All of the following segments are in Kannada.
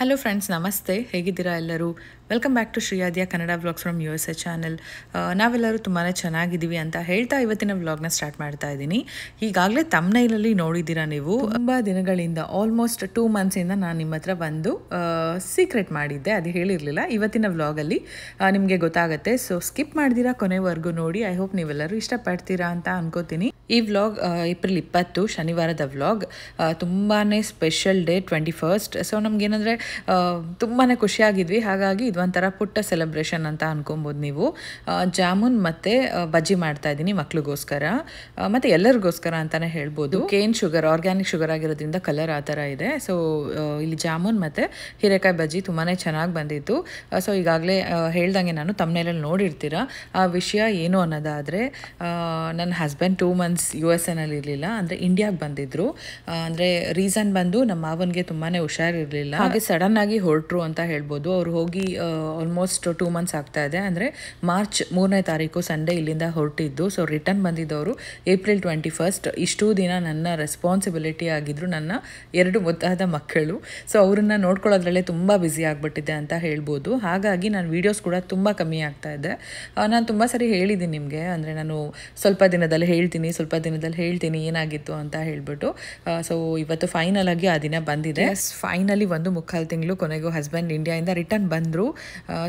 ಹಲೋ ಫ್ರೆಂಡ್ಸ್ ನಮಸ್ತೆ ಹೇಗಿದ್ದೀರಾ ಎಲ್ಲರೂ ವೆಲ್ಕಮ್ ಬ್ಯಾಕ್ ಟು ಶ್ರೀಯಾದಿಯಾ Kannada vlogs from U S A channel ನಾವೆಲ್ಲರೂ ತುಂಬಾ ಚೆನ್ನಾಗಿದ್ದೀವಿ ಅಂತ ಹೇಳ್ತಾ ಇವತ್ತಿನ ವ್ಲಾಗ್ನ ಸ್ಟಾರ್ಟ್ ಮಾಡ್ತಾ ಇದ್ದೀನಿ ಈಗಾಗಲೇ ತಮ್ಮನೈಲಲ್ಲಿ ನೋಡಿದ್ದೀರಾ ನೀವು ತುಂಬ ದಿನಗಳಿಂದ ಆಲ್ಮೋಸ್ಟ್ ಟೂ ಮಂತ್ಸಿಂದ ನಾನು ನಿಮ್ಮ ಹತ್ರ ಬಂದು ಸೀಕ್ರೆಟ್ ಮಾಡಿದ್ದೆ ಅದು ಹೇಳಿರಲಿಲ್ಲ ಇವತ್ತಿನ ವ್ಲಾಗಲ್ಲಿ ನಿಮಗೆ ಗೊತ್ತಾಗುತ್ತೆ ಸೊ ಸ್ಕಿಪ್ ಮಾಡಿದಿರಾ ಕೊನೆವರೆಗೂ ನೋಡಿ ಐ ಹೋಪ್ ನೀವೆಲ್ಲರೂ ಇಷ್ಟಪಡ್ತೀರಾ ಅಂತ ಅನ್ಕೋತೀನಿ ಈ ವ್ಲಾಗ್ ಏಪ್ರಿಲ್ ಇಪ್ಪತ್ತು ಶನಿವಾರದ ವ್ಲಾಗ್ ತುಂಬಾ special day twenty first so ನಮಗೇನಂದರೆ ತುಂಬಾ ಖುಷಿಯಾಗಿದ್ವಿ ಹಾಗಾಗಿ ಇದೊಂಥರ ಪುಟ್ಟ ಸೆಲೆಬ್ರೇಷನ್ ಅಂತ ಅನ್ಕೊಬೋದು ನೀವು ಜಾಮೂನ್ ಮತ್ತು ಬಜ್ಜಿ ಮಾಡ್ತಾ ಇದ್ದೀನಿ ಮಕ್ಳಿಗೋಸ್ಕರ ಮತ್ತು ಎಲ್ಲರಿಗೋಸ್ಕರ ಅಂತಲೇ ಹೇಳ್ಬೋದು ಕೇನ್ ಶುಗರ್ ಆರ್ಗ್ಯಾನಿಕ್ ಶುಗರ್ ಆಗಿರೋದ್ರಿಂದ ಕಲರ್ ಆ ಥರ ಇದೆ ಸೊ ಇಲ್ಲಿ ಜಾಮೂನ್ ಮತ್ತು ಹೀರೆಕಾಯಿ ಬಜ್ಜಿ ತುಂಬಾ ಚೆನ್ನಾಗಿ ಬಂದಿತ್ತು ಸೊ ಈಗಾಗಲೇ ಹೇಳ್ದಂಗೆ ನಾನು ತಮ್ಮನೇಲಲ್ಲಿ ನೋಡಿರ್ತೀರ ಆ ವಿಷಯ ಏನು ಅನ್ನೋದಾದರೆ ನನ್ನ husband two months U S ಎನಲ್ಲಿ ಇರಲಿಲ್ಲ ಅಂದರೆ ಇಂಡಿಯಾಗೆ ಬಂದಿದ್ದರು ಅಂದರೆ ರೀಸನ್ ಬಂದು ನಮ್ಮ ಮಾವನಿಗೆ ತುಂಬಾ ಹುಷಾರಿರಲಿಲ್ಲ ಹಾಗೆ ಸಡನ್ನಾಗಿ ಹೊರಟರು ಅಂತ ಹೇಳ್ಬೋದು ಅವ್ರು ಹೋಗಿ ಆಲ್ಮೋಸ್ಟ್ ಟೂ ಮಂತ್ಸ್ ಆಗ್ತಾ ಇದೆ ಅಂದರೆ ಮಾರ್ಚ್ ಮೂರನೇ ತಾರೀಕು ಸಂಡೇ ಇಲ್ಲಿಂದ ಹೊರಟಿದ್ದು ಸೊ ರಿಟರ್ನ್ ಬಂದಿದ್ದವರು ಏಪ್ರಿಲ್ ಟ್ವೆಂಟಿ ಫಸ್ಟ್ ಇಷ್ಟೂ ದಿನ ನನ್ನ ರೆಸ್ಪಾನ್ಸಿಬಿಲಿಟಿ ಆಗಿದ್ದರು ನನ್ನ ಎರಡು ಮುದ್ದಾದ ಮಕ್ಕಳು ಸೊ ಅವರನ್ನು ನೋಡ್ಕೊಳ್ಳೋದ್ರಲ್ಲೇ ತುಂಬ ಬ್ಯುಸಿ ಆಗಿಬಿಟ್ಟಿದೆ ಅಂತ ಹೇಳ್ಬೋದು ಹಾಗಾಗಿ ನಾನು ವೀಡಿಯೋಸ್ ಕೂಡ ತುಂಬ ಕಮ್ಮಿ ಆಗ್ತಾ ಇದೆ ನಾನು ತುಂಬ ಸರಿ ಹೇಳಿದ್ದೀನಿ ನಿಮಗೆ ಅಂದರೆ ನಾನು ಸ್ವಲ್ಪ ದಿನದಲ್ಲಿ ಹೇಳ್ತೀನಿ ಸ್ವಲ್ಪ ದಿನದಲ್ಲಿ ಹೇಳ್ತೀನಿ ಏನಾಗಿತ್ತು ಅಂತ ಹೇಳ್ಬಿಟ್ಟು ಸೊ ಇವತ್ತು ಫೈನಲ್ ಆಗಿ ಆ ದಿನ ಬಂದಿದೆ ಫೈನಲಿ ಒಂದು ಮುಖಾಲ್ ತಿಂಗಳು ಕೊನೆಗೂ ಹಸ್ಬೆಂಡ್ ಇಂಡಿಯಾಯಿಂದ ರಿಟರ್ನ್ ಬಂದರು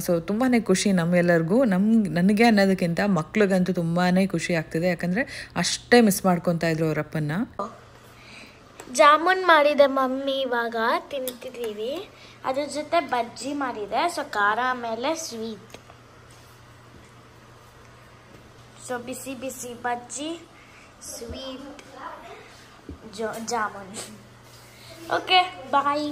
ಸೊ ತುಂಬಾ ಖುಷಿ ನಮ್ಮೆಲ್ಲರಿಗೂ ನಮ್ಮ ನನಗೆ ಅನ್ನೋದಕ್ಕಿಂತ ಮಕ್ಳಿಗಂತೂ ತುಂಬಾ ಖುಷಿ ಆಗ್ತಿದೆ ಯಾಕಂದರೆ ಅಷ್ಟೇ ಮಿಸ್ ಮಾಡ್ಕೊತಾ ಇದ್ರು ಅವರಪ್ಪನ ಜಾಮೂನ್ ಮಾಡಿದೆ ಮಮ್ಮಿ ಇವಾಗ ತಿಂತಿದ್ದೀವಿ ಅದ್ರ ಜೊತೆ ಬಜ್ಜಿ ಮಾಡಿದೆ ಸೊ ಖಾರ ಆಮೇಲೆ ಸ್ವೀಟ್ ಸೊ ಬಿಸಿ ಬಿಸಿ bajji sweet jamun okay bye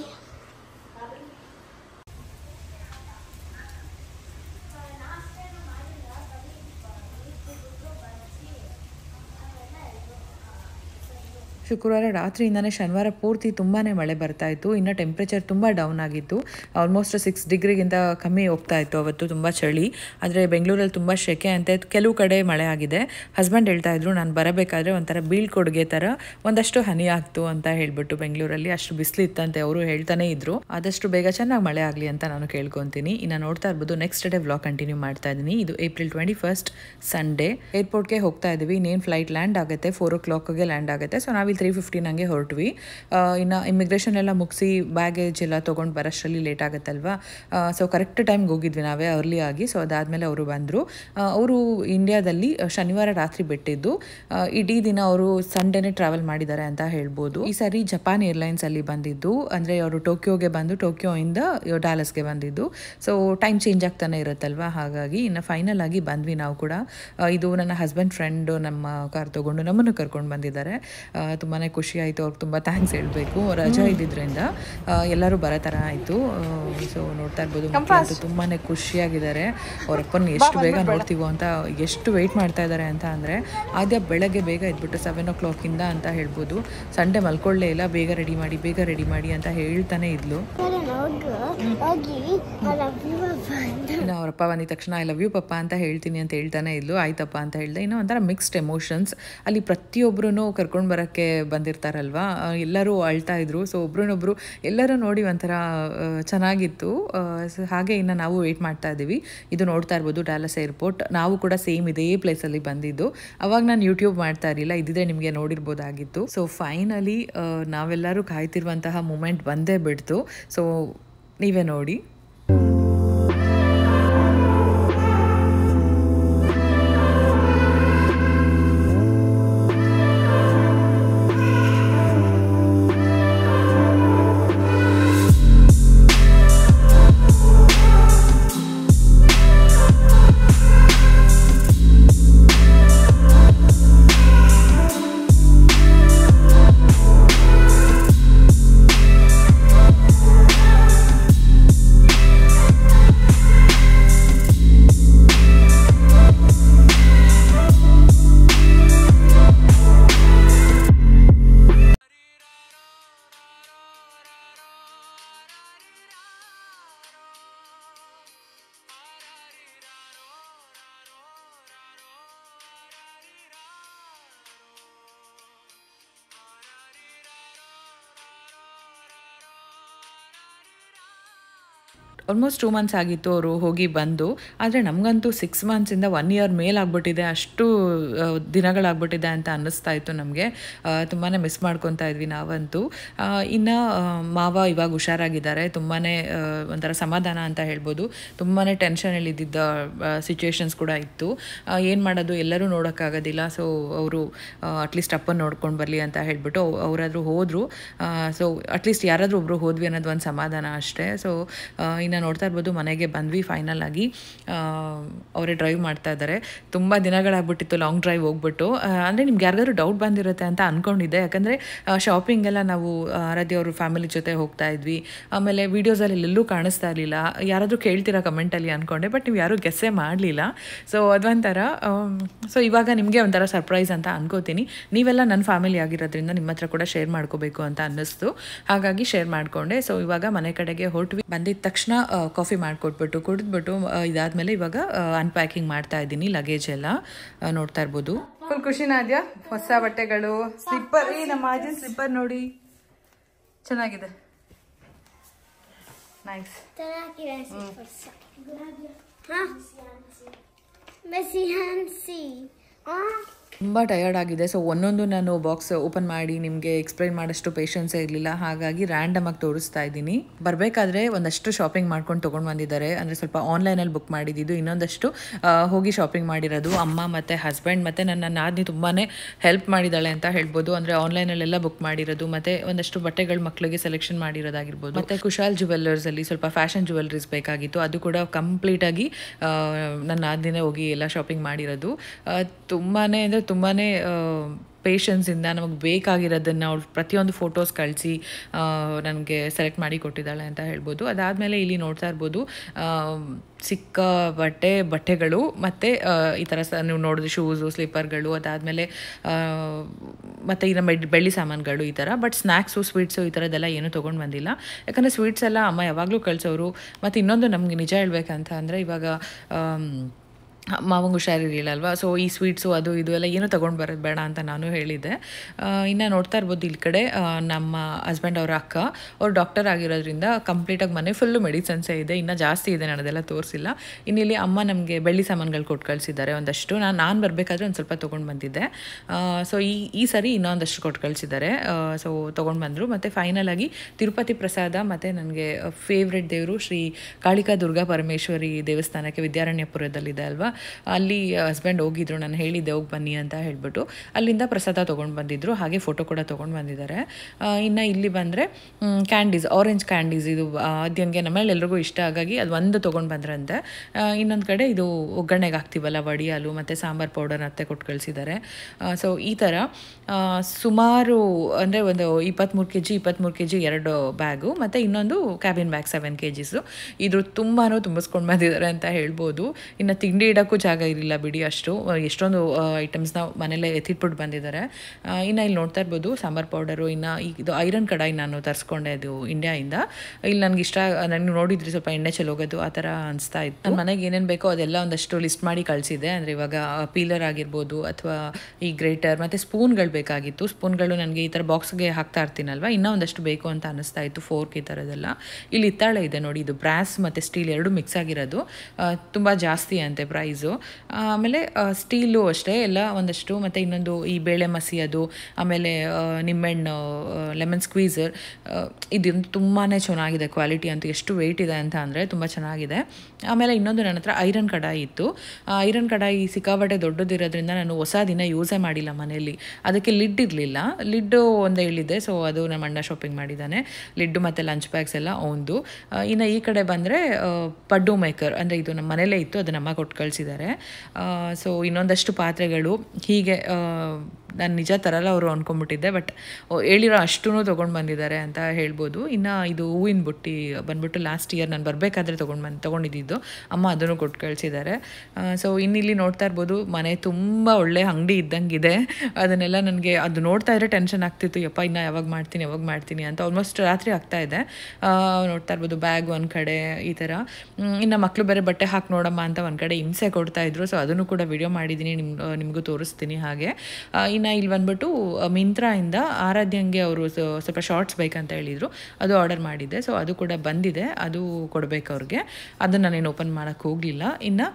ಶುಕ್ರವಾರ ರಾತ್ರಿಯಿಂದನೇ ಶನಿವಾರ ಪೂರ್ತಿ ತುಂಬಾ ಮಳೆ ಬರ್ತಾ ಇತ್ತು ಇನ್ನು ಟೆಂಪ್ರೇಚರ್ ತುಂಬ ಡೌನ್ ಆಗಿತ್ತು ಆಲ್ಮೋಸ್ಟ್ ಸಿಕ್ಸ್ ಡಿಗ್ರಿಗಿಂತ ಕಮ್ಮಿ ಹೋಗ್ತಾ ಇತ್ತು ಅವತ್ತು ತುಂಬ ಚಳಿ ಆದರೆ ಬೆಂಗಳೂರಲ್ಲಿ ತುಂಬ ಶೆಕೆ ಅಂತೆ ಕೆಲವು ಕಡೆ ಮಳೆ ಆಗಿದೆ ಹಸ್ಬೆಂಡ್ ಹೇಳ್ತಾ ಇದ್ರು ನಾನು ಬರಬೇಕಾದ್ರೆ ಒಂಥರ ಬೀಳ್ಕೊಡುಗೆ ಥರ ಒಂದಷ್ಟು ಹನಿ ಆಗ್ತು ಅಂತ ಹೇಳ್ಬಿಟ್ಟು ಬೆಂಗಳೂರಲ್ಲಿ ಅಷ್ಟು ಬಿಸಿಲಿತ್ತಂತೆ ಅವರು ಹೇಳ್ತಾನೆ ಇದ್ರು ಆದಷ್ಟು ಬೇಗ ಚೆನ್ನಾಗಿ ಮಳೆ ಆಗಲಿ ಅಂತ ನಾನು ಕೇಳ್ಕೊತೀನಿ ಇನ್ನು ನೋಡ್ತಾ ಇರ್ಬೋದು ನೆಕ್ಸ್ಟ್ ಡೇ ವ್ಲಾಗ್ ಕಂಟಿನ್ಯೂ ಮಾಡ್ತಾ ಇದ್ದೀನಿ ಇದು ಏಪ್ರಿಲ್ ಟ್ವೆಂಟಿ ಫಸ್ಟ್ ಸಂಡೇ ಏರ್ಪೋರ್ಟ್ಗೆ ಹೋಗ್ತಾ ಇದೀವಿ ಇನ್ನೇನು ಫ್ಲೈಟ್ ಲ್ಯಾಂಡ್ ಆಗುತ್ತೆ ಫೋರ್ ಓ ಕ್ಲಾಕ್ಗೆ ಲ್ಯಾಂಡ್ ಆಗುತ್ತೆ ಸೊ ನಾವು ತ್ರೀ ಫಿಫ್ಟೀನ್ ಹಂಗೆ ಹೊರಟ್ವಿ ಇನ್ನು ಇಮಿಗ್ರೇಷನ್ ಎಲ್ಲ ಮುಗಿಸಿ ಬ್ಯಾಗೇಜ್ ಎಲ್ಲ ತೊಗೊಂಡು ಬರೋಷ್ಟರಲ್ಲಿ ಲೇಟ್ ಆಗುತ್ತಲ್ವಾ ಸೊ ಕರೆಕ್ಟ್ ಟೈಮ್ಗೆ ಹೋಗಿದ್ವಿ ನಾವೇ ಅರ್ಲಿ ಆಗಿ ಸೊ ಅದಾದಮೇಲೆ ಅವರು ಬಂದರು ಅವರು ಇಂಡಿಯಾದಲ್ಲಿ ಶನಿವಾರ ರಾತ್ರಿ ಬಿಟ್ಟಿದ್ದು ಇಡೀ ದಿನ ಅವರು ಸಂಡೇನೇ ಟ್ರಾವೆಲ್ ಮಾಡಿದ್ದಾರೆ ಅಂತ ಹೇಳ್ಬೋದು ಈ ಸಾರಿ ಜಪಾನ್ ಏರ್ಲೈನ್ಸಲ್ಲಿ ಬಂದಿದ್ದು ಅಂದರೆ ಅವರು ಟೋಕಿಯೋಗೆ ಬಂದು ಟೋಕಿಯೋಯಿಂದ ಡ್ಯಾಲಸ್ಗೆ ಬಂದಿದ್ದು ಸೊ ಟೈಮ್ ಚೇಂಜ್ ಆಗ್ತಾನೆ ಇರುತ್ತಲ್ವ ಹಾಗಾಗಿ ಇನ್ನು ಫೈನಲ್ ಆಗಿ ಬಂದ್ವಿ ನಾವು ಕೂಡ ಇದು ನನ್ನ ಹಸ್ಬೆಂಡ್ ಫ್ರೆಂಡು ನಮ್ಮ ಕಾರ್ ತೊಗೊಂಡು ನಮ್ಮನ್ನು ಕರ್ಕೊಂಡು ಬಂದಿದ್ದಾರೆ ತುಂಬಾ ಖುಷಿ ಆಯಿತು ಅವ್ರಿಗೆ ತುಂಬ ಥ್ಯಾಂಕ್ಸ್ ಹೇಳಬೇಕು ರಜಾ ಇದ್ದಿದ್ದರಿಂದ ಎಲ್ಲರೂ ಬರೋ ಥರ ಆಯಿತು ಸೊ ನೋಡ್ತಾ ಇರ್ಬೋದು ತುಂಬಾ ಖುಷಿಯಾಗಿದ್ದಾರೆ ಅವರಪ್ಪನ ಎಷ್ಟು ಬೇಗ ನೋಡ್ತೀವೋ ಅಂತ ಎಷ್ಟು ವೆಯ್ಟ್ ಮಾಡ್ತಾ ಇದ್ದಾರೆ ಅಂತ ಅಂದರೆ ಆದ್ಯ ಬೆಳಗ್ಗೆ ಬೇಗ ಇದ್ಬಿಟ್ಟು ಸೆವೆನ್ ಓ ಕ್ಲಾಕಿಂದ ಅಂತ ಹೇಳ್ಬೋದು ಸಂಡೆ ಮಲ್ಕೊಳ್ಳೇ ಇಲ್ಲ ಬೇಗ ರೆಡಿ ಮಾಡಿ ಬೇಗ ರೆಡಿ ಮಾಡಿ ಅಂತ ಹೇಳ್ತಾನೆ ಇದ್ಲು ಇನ್ನು ಅವರಪ್ಪ ಬಂದಿದ ತಕ್ಷಣ ಐ ಲವ್ ಯು ಪಪ್ಪ ಅಂತ ಹೇಳ್ತೀನಿ ಅಂತ ಹೇಳ್ತಾನೆ ಇದ್ಲು ಆಯ್ತಪ್ಪ ಅಂತ ಹೇಳಿದೆ ಇನ್ನೂ ಒಂಥರ ಮಿಕ್ಸ್ಡ್ ಎಮೋಷನ್ಸ್ ಅಲ್ಲಿ ಪ್ರತಿಯೊಬ್ಬರೂ ಕರ್ಕೊಂಡು ಬರೋಕ್ಕೆ ಬಂದಿರ್ತಾರಲ್ವಾ ಎಲ್ಲರೂ ಅಳ್ತಾ ಇದ್ರು ಸೊ ಒಬ್ರನ್ನೊಬ್ರು ಎಲ್ಲರೂ ನೋಡಿ ಒಂಥರ ಚೆನ್ನಾಗಿತ್ತು ಹಾಗೆ ಇನ್ನು ನಾವು ವೆಯ್ಟ್ ಮಾಡ್ತಾ ಇದ್ದೀವಿ ಇದು ನೋಡ್ತಾ ಇರ್ಬೋದು ಡ್ಯಾಲಸ್ ಏರ್ಪೋರ್ಟ್ ನಾವು ಕೂಡ ಸೇಮ್ ಇದೇ ಪ್ಲೇಸಲ್ಲಿ ಬಂದಿದ್ದು ಅವಾಗ ನಾನು ಯೂಟ್ಯೂಬ್ ಮಾಡ್ತಾ ಇರಲಿಲ್ಲ ಇದ್ದಿದ್ರೆ ನಿಮಗೆ ನೋಡಿರ್ಬೋದಾಗಿತ್ತು ಸೊ ಫೈನಲಿ ನಾವೆಲ್ಲರೂ ಕಾಯ್ತಿರುವಂತಹ ಮೂಮೆಂಟ್ ಬಂದೇ ಬಿಡ್ತು ಸೊ ನೀವೇ ನೋಡಿ ಆಲ್ಮೋಸ್ಟ್ ಟೂ ಮಂತ್ಸ್ ಆಗಿತ್ತು ಅವರು ಹೋಗಿ ಬಂದು ಆದರೆ ನಮಗಂತೂ ಸಿಕ್ಸ್ ಮಂತ್ಸಿಂದ ಒನ್ ಇಯರ್ ಮೇಲಾಗ್ಬಿಟ್ಟಿದೆ ಅಷ್ಟು ದಿನಗಳಾಗ್ಬಿಟ್ಟಿದೆ ಅಂತ ಅನ್ನಿಸ್ತಾ ಇತ್ತು ನಮಗೆ ತುಂಬಾ ಮಿಸ್ ಮಾಡ್ಕೊತಾ ಇದ್ವಿ ನಾವಂತೂ ಇನ್ನು ಮಾವ ಇವಾಗ ಹುಷಾರಾಗಿದ್ದಾರೆ ತುಂಬಾ ಒಂಥರ ಸಮಾಧಾನ ಅಂತ ಹೇಳ್ಬೋದು ತುಂಬಾ ಟೆನ್ಷನ್ ಇದ್ದಿದ್ದ ಸಿಚುವೇಶನ್ಸ್ ಕೂಡ ಇತ್ತು ಏನು ಮಾಡೋದು ಎಲ್ಲರೂ ನೋಡೋಕ್ಕಾಗೋದಿಲ್ಲ ಸೊ ಅವರು ಅಟ್ಲೀಸ್ಟ್ ಅಪ್ಪನ್ನು ನೋಡ್ಕೊಂಡು ಬರಲಿ ಅಂತ ಹೇಳಿಬಿಟ್ಟು ಅವರಾದರೂ ಹೋದರು ಸೊ ಅಟ್ಲೀಸ್ಟ್ ಯಾರಾದರೂ ಒಬ್ಬರು ಹೋದ್ವಿ ಅನ್ನೋದು ಒಂದು ಸಮಾಧಾನ ಅಷ್ಟೇ ಸೊ ಇನ್ನು ನೋಡ್ತಾ ಇರ್ಬೋದು ಮನೆಗೆ ಬಂದ್ವಿ ಫೈನಲ್ ಆಗಿ ಅವರೇ ಡ್ರೈವ್ ಮಾಡ್ತಾ ಇದ್ದಾರೆ ತುಂಬ ದಿನಗಳಾಗ್ಬಿಟ್ಟಿತ್ತು ಲಾಂಗ್ ಡ್ರೈವ್ ಹೋಗ್ಬಿಟ್ಟು ಅಂದರೆ ನಿಮ್ಗೆ ಯಾರಿಗಾದ್ರು ಡೌಟ್ ಬಂದಿರುತ್ತೆ ಅಂತ ಅಂದ್ಕೊಂಡಿದ್ದೆ ಯಾಕಂದರೆ ಶಾಪಿಂಗೆಲ್ಲ ನಾವು ಆರಾಧ್ಯ ಅವರು ಫ್ಯಾಮಿಲಿ ಜೊತೆ ಹೋಗ್ತಾ ಇದ್ವಿ ಆಮೇಲೆ ವೀಡಿಯೋಸಲ್ಲಿ ಎಲ್ಲೂ ಕಾಣಿಸ್ತಾ ಇರಲಿಲ್ಲ ಯಾರಾದರೂ ಕೇಳ್ತೀರಾ ಕಮೆಂಟಲ್ಲಿ ಅಂದ್ಕೊಂಡೆ ಬಟ್ ನೀವು ಯಾರೂ ಗೆಸ್ಸೇ ಮಾಡಲಿಲ್ಲ ಸೊ ಅದೊಂಥರ ಸೊ ಇವಾಗ ನಿಮಗೆ ಒಂಥರ ಸರ್ಪ್ರೈಸ್ ಅಂತ ಅನ್ಕೋತೀನಿ ನೀವೆಲ್ಲ ನನ್ನ ಫ್ಯಾಮಿಲಿ ಆಗಿರೋದ್ರಿಂದ ನಿಮ್ಮ ಹತ್ರ ಕೂಡ ಶೇರ್ ಮಾಡ್ಕೋಬೇಕು ಅಂತ ಅನ್ನಿಸ್ತು ಹಾಗಾಗಿ ಶೇರ್ ಮಾಡಿಕೊಂಡೆ ಸೊ ಇವಾಗ ಮನೆ ಕಡೆಗೆ ಹೊರಟ್ವಿ ಬಂದಿದ್ದ ತಕ್ಷಣ ಕಾಫಿ ಮಾಡಿಕೊಟ್ಬಿಟ್ಟು ಕುಡಿದ್ಬಿಟ್ಟು ಇದಾದ್ಮೇಲೆ ಇವಾಗ ಅನ್ಪ್ಯಾಕಿಂಗ್ ಮಾಡ್ತಾ ಇದ್ದೀನಿ ಲಗೇಜ್ ಎಲ್ಲ ನೋಡ್ತಾ ಇರ್ಬೋದು ಫುಲ್ ಖುಷಿನಾ ಹೊಸ ಬಟ್ಟೆಗಳು ಸ್ಲಿಪ್ಪರ್ ನಮ್ಮ ಅಜ್ಜಿ ಸ್ಲಿಪ್ಪರ್ ನೋಡಿ ಚೆನ್ನಾಗಿದೆ ನೈಸ್ ಹ್ಞೂ ತುಂಬ ಟಯರ್ಡ್ ಆಗಿದೆ ಸೊ ಒಂದೊಂದು ನಾನು ಬಾಕ್ಸ್ ಓಪನ್ ಮಾಡಿ ನಿಮಗೆ ಎಕ್ಸ್ಪ್ಲೈನ್ ಮಾಡೋಷ್ಟು ಪೇಷನ್ಸೇ ಇರಲಿಲ್ಲ ಹಾಗಾಗಿ ರ್ಯಾಂಡಮ್ ಆಗಿ ತೋರಿಸ್ತಾ ಇದ್ದೀನಿ ಬರಬೇಕಾದ್ರೆ ಒಂದಷ್ಟು ಶಾಪಿಂಗ್ ಮಾಡ್ಕೊಂಡು ತೊಗೊಂಡು ಬಂದಿದ್ದಾರೆ ಅಂದರೆ ಸ್ವಲ್ಪ ಆನ್ಲೈನಲ್ಲಿ ಬುಕ್ ಮಾಡಿದ್ದು ಇನ್ನೊಂದಷ್ಟು ಹೋಗಿ ಶಾಪಿಂಗ್ ಮಾಡಿರೋದು ಅಮ್ಮ ಮತ್ತು ಹಸ್ಬೆಂಡ್ ಮತ್ತು ನನ್ನ ನಾದಿನಿ ತುಂಬಾ ಹೆಲ್ಪ್ ಮಾಡಿದ್ದಾಳೆ ಅಂತ ಹೇಳ್ಬೋದು ಅಂದರೆ ಆನ್ಲೈನಲ್ಲೆಲ್ಲ ಬುಕ್ ಮಾಡಿರೋದು ಮತ್ತು ಒಂದಷ್ಟು ಬಟ್ಟೆಗಳು ಮಕ್ಕಳಿಗೆ ಸೆಲೆಕ್ಷನ್ ಮಾಡಿರೋದಾಗಿರ್ಬೋದು ಮತ್ತು ಕುಶಾಲ್ ಜುವೆಲ್ಲರ್ಸಲ್ಲಿ ಸ್ವಲ್ಪ ಫ್ಯಾಷನ್ ಜುವೆಲ್ಲರೀಸ್ ಬೇಕಾಗಿತ್ತು ಅದು ಕೂಡ ಕಂಪ್ಲೀಟಾಗಿ ನನ್ನ ನಾದಿನೇ ಹೋಗಿ ಎಲ್ಲ ಶಾಪಿಂಗ್ ಮಾಡಿರೋದು ತುಂಬಾ ಅಂದರೆ ತುಂಬಾ ಪೇಷನ್ಸಿಂದ ನಮಗೆ ಬೇಕಾಗಿರೋದನ್ನು ಅವಳು ಪ್ರತಿಯೊಂದು ಫೋಟೋಸ್ ಕಳಿಸಿ ನನಗೆ ಸೆಲೆಕ್ಟ್ ಮಾಡಿ ಕೊಟ್ಟಿದ್ದಾಳೆ ಅಂತ ಹೇಳ್ಬೋದು ಅದಾದಮೇಲೆ ಇಲ್ಲಿ ನೋಡ್ತಾ ಇರ್ಬೋದು ಸಿಕ್ಕ ಬಟ್ಟೆ ಬಟ್ಟೆಗಳು ಮತ್ತು ಈ ಥರ ಸ ನೀವು ನೋಡಿದ ಶೂಸು ಸ್ಲೀಪರ್ಗಳು ಅದಾದಮೇಲೆ ಮತ್ತು ಈ ನಮ್ಮ ಬೆಳ್ಳಿ ಸಾಮಾನುಗಳು ಈ ಥರ ಬಟ್ ಸ್ನ್ಯಾಕ್ಸು ಸ್ವೀಟ್ಸು ಈ ಥರದ್ದೆಲ್ಲ ಏನೂ ತೊಗೊಂಡು ಬಂದಿಲ್ಲ ಯಾಕಂದರೆ ಸ್ವೀಟ್ಸ್ ಎಲ್ಲ ಅಮ್ಮ ಯಾವಾಗಲೂ ಕಳಿಸೋರು ಮತ್ತು ಇನ್ನೊಂದು ನಮಗೆ ನಿಜ ಹೇಳಬೇಕಂತ ಅಂದರೆ ಇವಾಗ ಮಾವಂಗೆ ಹುಷಾರಿರಲಿಲ್ಲಲ್ವ ಸೊ ಈ ಸ್ವೀಟ್ಸು ಅದು ಇದು ಎಲ್ಲ ಏನೂ ತೊಗೊಂಡು ಬರೋದು ಬೇಡ ಅಂತ ನಾನು ಹೇಳಿದ್ದೆ ಇನ್ನು ನೋಡ್ತಾ ಇರ್ಬೋದು ಇಲ್ಲಿ ಕಡೆ ನಮ್ಮ ಹಸ್ಬೆಂಡ್ ಅವರ ಅಕ್ಕ ಅವ್ರು ಡಾಕ್ಟರ್ ಆಗಿರೋದ್ರಿಂದ ಕಂಪ್ಲೀಟಾಗಿ ಮನೆ ಫುಲ್ಲು ಮೆಡಿಸನ್ಸೇ ಇದೆ ಇನ್ನೂ ಜಾಸ್ತಿ ಇದೆ ನಾನದೆಲ್ಲ ತೋರಿಸಿಲ್ಲ ಇನ್ನು ಇಲ್ಲಿ ಅಮ್ಮ ನಮಗೆ ಬೆಳ್ಳಿ ಸಾಮಾನುಗಳು ಕೊಟ್ಟು ಕಳಿಸಿದ್ದಾರೆ ಒಂದಷ್ಟು ನಾನು ನಾನು ಬರಬೇಕಾದ್ರೆ ಒಂದು ಸ್ವಲ್ಪ ತೊಗೊಂಡು ಬಂದಿದ್ದೆ ಸೊ ಈ ಈ ಸರಿ ಇನ್ನೊಂದಷ್ಟು ಕೊಟ್ಟು ಕಳಿಸಿದ್ದಾರೆ ಸೊ ತೊಗೊಂಡು ಬಂದರು ಮತ್ತು ಫೈನಲ್ ಆಗಿ ತಿರುಪತಿ ಪ್ರಸಾದ ಮತ್ತು ನನಗೆ ಫೇವ್ರೆಟ್ ದೇವರು ಶ್ರೀ ಕಾಳಿಕಾ ದುರ್ಗಾ ಪರಮೇಶ್ವರಿ ದೇವಸ್ಥಾನಕ್ಕೆ ವಿದ್ಯಾರಣ್ಯಪುರದಲ್ಲಿದೆ ಅಲ್ವಾ ಅಲ್ಲಿ ಹಸ್ಬೆಂಡ್ ಹೋಗಿದ್ರು ನಾನು ಹೇಳಿದ್ದೆ ಹೋಗಿ ಬನ್ನಿ ಅಂತ ಹೇಳಿಬಿಟ್ಟು ಅಲ್ಲಿಂದ ಪ್ರಸಾದ ತೊಗೊಂಡು ಬಂದಿದ್ರು ಹಾಗೆ ಫೋಟೋ ಕೂಡ ತೊಗೊಂಡು ಬಂದಿದ್ದಾರೆ ಇನ್ನು ಇಲ್ಲಿ ಬಂದರೆ ಕ್ಯಾಂಡೀಸ್ ಆರೆಂಜ್ ಕ್ಯಾಂಡೀಸ್ ಇದು ಅದ್ಯಂಗೆ ನಮ್ಮಲ್ಲಿ ಎಲ್ರಿಗೂ ಇಷ್ಟ ಆಗಾಗಿ ಅದು ಒಂದು ತೊಗೊಂಡು ಬಂದ್ರಂತೆ ಇನ್ನೊಂದು ಕಡೆ ಇದು ಒಗ್ಗರಣೆಗೆ ಹಾಕ್ತೀವಲ್ಲ ವಡಿಯಾಲು ಮತ್ತು ಸಾಂಬಾರು ಪೌಡರ್ ಅತ್ತೆ ಕೊಟ್ಟು ಕಳಿಸಿದ್ದಾರೆ ಸೊ ಈ ಥರ ಸುಮಾರು ಅಂದರೆ ಒಂದು ಇಪ್ಪತ್ತ್ಮೂರು ಕೆ ಜಿ ಇಪ್ಪತ್ತ್ಮೂರು ಕೆ ಜಿ ಎರಡು ಬ್ಯಾಗು ಮತ್ತು ಇನ್ನೊಂದು cabin bag seven K Gs ಇದ್ರ ತುಂಬಾ ತುಂಬಿಸ್ಕೊಂಡು ಬಂದಿದ್ದಾರೆ ಅಂತ ಹೇಳ್ಬೋದು ಇನ್ನು ತಿಂಡಿ ಇಡೋ ಇಡೋಕ್ಕೂ ಜಾಗ ಇರಲಿಲ್ಲ ಬಿಡಿ ಅಷ್ಟು ಎಷ್ಟೊಂದು ಐಟಮ್ಸ್ನ ಮನೇಲೆ ಎತ್ತಿಟ್ಬಿಟ್ಟು ಬಂದಿದ್ದಾರೆ ಇನ್ನು ಇಲ್ಲಿ ನೋಡ್ತಾ ಇರ್ಬೋದು ಸಾಂಬಾರ್ ಪೌಡರು ಇನ್ನು ಇದು ಐರನ್ ಕಡಾಯಿ ನಾನು ತರಿಸ್ಕೊಂಡೆ ಅದು ಇಂದ ಇಲ್ಲಿ ನನಗೆ ಇಷ್ಟ ನನಗೆ ನೋಡಿದ್ರಿ ಸ್ವಲ್ಪ ಎಣ್ಣೆ ಹೋಗೋದು ಆ ಥರ ಅನಿಸ್ತಾ ಇತ್ತು ನನ್ನ ಮನೆಗೆ ಏನೇನು ಬೇಕೋ ಅದೆಲ್ಲ ಒಂದಷ್ಟು ಲಿಸ್ಟ್ ಮಾಡಿ ಕಳಿಸಿದೆ ಅಂದರೆ ಇವಾಗ ಪೀಲರ್ ಆಗಿರ್ಬೋದು ಅಥವಾ ಈ ಗ್ರೇಟರ್ ಮತ್ತು ಸ್ಪೂನ್ಗಳು ಬೇಕಾಗಿತ್ತು ಸ್ಪೂನ್ಗಳು ನನಗೆ ಈ ಥರ ಬಾಕ್ಸ್ಗೆ ಹಾಕ್ತಾ ಇರ್ತೀನಲ್ವ ಇನ್ನೂ ಒಂದಷ್ಟು ಬೇಕು ಅಂತ ಅನಿಸ್ತಾ ಇತ್ತು ಫೋರ್ಕ್ ಈ ಥರದೆಲ್ಲ ಇಲ್ಲಿ ಹಿತ್ತಾಳೆ ಇದೆ ನೋಡಿ ಇದು ಬ್ರಾಸ್ ಮತ್ತು ಸ್ಟೀಲ್ ಎರಡು ಮಿಕ್ಸ್ ಆಗಿರೋದು ತುಂಬ ಜಾಸ್ತಿ ಅಂತೆ ಪ್ರೈಸ್ ಸೈಜು ಆಮೇಲೆ ಸ್ಟೀಲು ಅಷ್ಟೇ ಎಲ್ಲ ಒಂದಷ್ಟು ಮತ್ತು ಇನ್ನೊಂದು ಈ ಬೇಳೆ ಅದು ಆಮೇಲೆ ನಿಂಬೆಹಣ್ಣು ಲೆಮನ್ ಸ್ಕ್ವೀಸರ್ ಇದೊಂದು ತುಂಬಾ ಚೆನ್ನಾಗಿದೆ ಕ್ವಾಲಿಟಿ ಅಂತ ಎಷ್ಟು ವೆಯ್ಟ್ ಇದೆ ಅಂತ ಅಂದರೆ ತುಂಬ ಚೆನ್ನಾಗಿದೆ ಆಮೇಲೆ ಇನ್ನೊಂದು ನನ್ನ ಹತ್ರ ಐರನ್ ಕಡಾಯಿ ಇತ್ತು ಐರನ್ ಕಡಾಯಿ ಸಿಕ್ಕಾಬಟ್ಟೆ ದೊಡ್ಡದಿರೋದ್ರಿಂದ ನಾನು ಹೊಸ ದಿನ ಯೂಸೇ ಮಾಡಿಲ್ಲ ಮನೆಯಲ್ಲಿ ಅದಕ್ಕೆ ಲಿಡ್ ಇರಲಿಲ್ಲ ಲಿಡ್ಡು ಒಂದು ಹೇಳಿದ್ದೆ ಸೊ ಅದು ನಮ್ಮ ಅಣ್ಣ ಶಾಪಿಂಗ್ ಮಾಡಿದ್ದಾನೆ ಲಿಡ್ಡು ಮತ್ತು ಲಂಚ್ ಬ್ಯಾಗ್ಸ್ ಎಲ್ಲ ಒಂದು ಇನ್ನು ಈ ಕಡೆ ಬಂದರೆ ಪಡ್ಡು ಮೇಕರ್ ಅಂದರೆ ಇದು ನಮ್ಮ ಮನೇಲೇ ಇತ್ತು ಅಮ್ಮ ಕೊಟ್ಟು ಇಟ್ಟಿದ್ದಾರೆ ಸೊ ಇನ್ನೊಂದಷ್ಟು ಪಾತ್ರೆಗಳು ಹೀಗೆ ನಾನು ನಿಜ ತರಲ್ಲ ಅವರು ಅಂದ್ಕೊಂಡ್ಬಿಟ್ಟಿದ್ದೆ ಬಟ್ ಹೇಳಿರೋ ಅಷ್ಟೂ ತೊಗೊಂಡು ಬಂದಿದ್ದಾರೆ ಅಂತ ಹೇಳ್ಬೋದು ಇನ್ನು ಇದು ಹೂವಿನ ಬುಟ್ಟಿ ಬಂದ್ಬಿಟ್ಟು ಲಾಸ್ಟ್ ಇಯರ್ ನಾನು ಬರಬೇಕಾದ್ರೆ ತೊಗೊಂಡು ಬಂದು ತೊಗೊಂಡಿದ್ದು ಅಮ್ಮ ಅದನ್ನು ಕೊಟ್ಟು ಕಳಿಸಿದ್ದಾರೆ ಸೊ ಇನ್ನಿಲ್ಲಿ ನೋಡ್ತಾ ಇರ್ಬೋದು ಮನೆ ತುಂಬ ಒಳ್ಳೆ ಅಂಗಡಿ ಇದ್ದಂಗೆ ಇದೆ ಅದನ್ನೆಲ್ಲ ನನಗೆ ಅದು ನೋಡ್ತಾ ಇದ್ರೆ ಟೆನ್ಷನ್ ಆಗ್ತಿತ್ತು ಯಪ್ಪ ಇನ್ನು ಯಾವಾಗ ಮಾಡ್ತೀನಿ ಯಾವಾಗ ಮಾಡ್ತೀನಿ ಅಂತ ಆಲ್ಮೋಸ್ಟ್ ರಾತ್ರಿ ಆಗ್ತಾ ಇದೆ ನೋಡ್ತಾ ಇರ್ಬೋದು ಬ್ಯಾಗ್ ಒಂದು ಕಡೆ ಈ ಥರ ಇನ್ನು ಮಕ್ಕಳು ಬೇರೆ ಬಟ್ಟೆ ಹಾಕಿ ನೋಡಮ್ಮ ಅಂತ ಒಂದು ಕಡೆ ಹಿಂಸೆ ಕೊಡ್ತಾಯಿದ್ರು ಸೊ ಅದನ್ನು ಕೂಡ ವಿಡಿಯೋ ಮಾಡಿದ್ದೀನಿ ನಿಮ್ ನಿಮಗೂ ತೋರಿಸ್ತೀನಿ ಹಾಗೆ ಇನ್ನು ಇಲ್ಲಿ ಬಂದ್ಬಿಟ್ಟು ಮಿಂತ್ರಾಯಿಂದ ಆರಾಧ್ಯಂಗೆ ಅವರು ಸ್ವಲ್ಪ ಶಾರ್ಟ್ಸ್ ಬೇಕಂತ ಹೇಳಿದರು ಅದು ಆರ್ಡರ್ ಮಾಡಿದ್ದೆ ಸೊ ಅದು ಕೂಡ ಬಂದಿದೆ ಅದು ಕೊಡಬೇಕು ಅವ್ರಿಗೆ ಅದನ್ನು ನಾನೇನು ಓಪನ್ ಮಾಡೋಕ್ಕೆ ಹೋಗಲಿಲ್ಲ ಇನ್ನು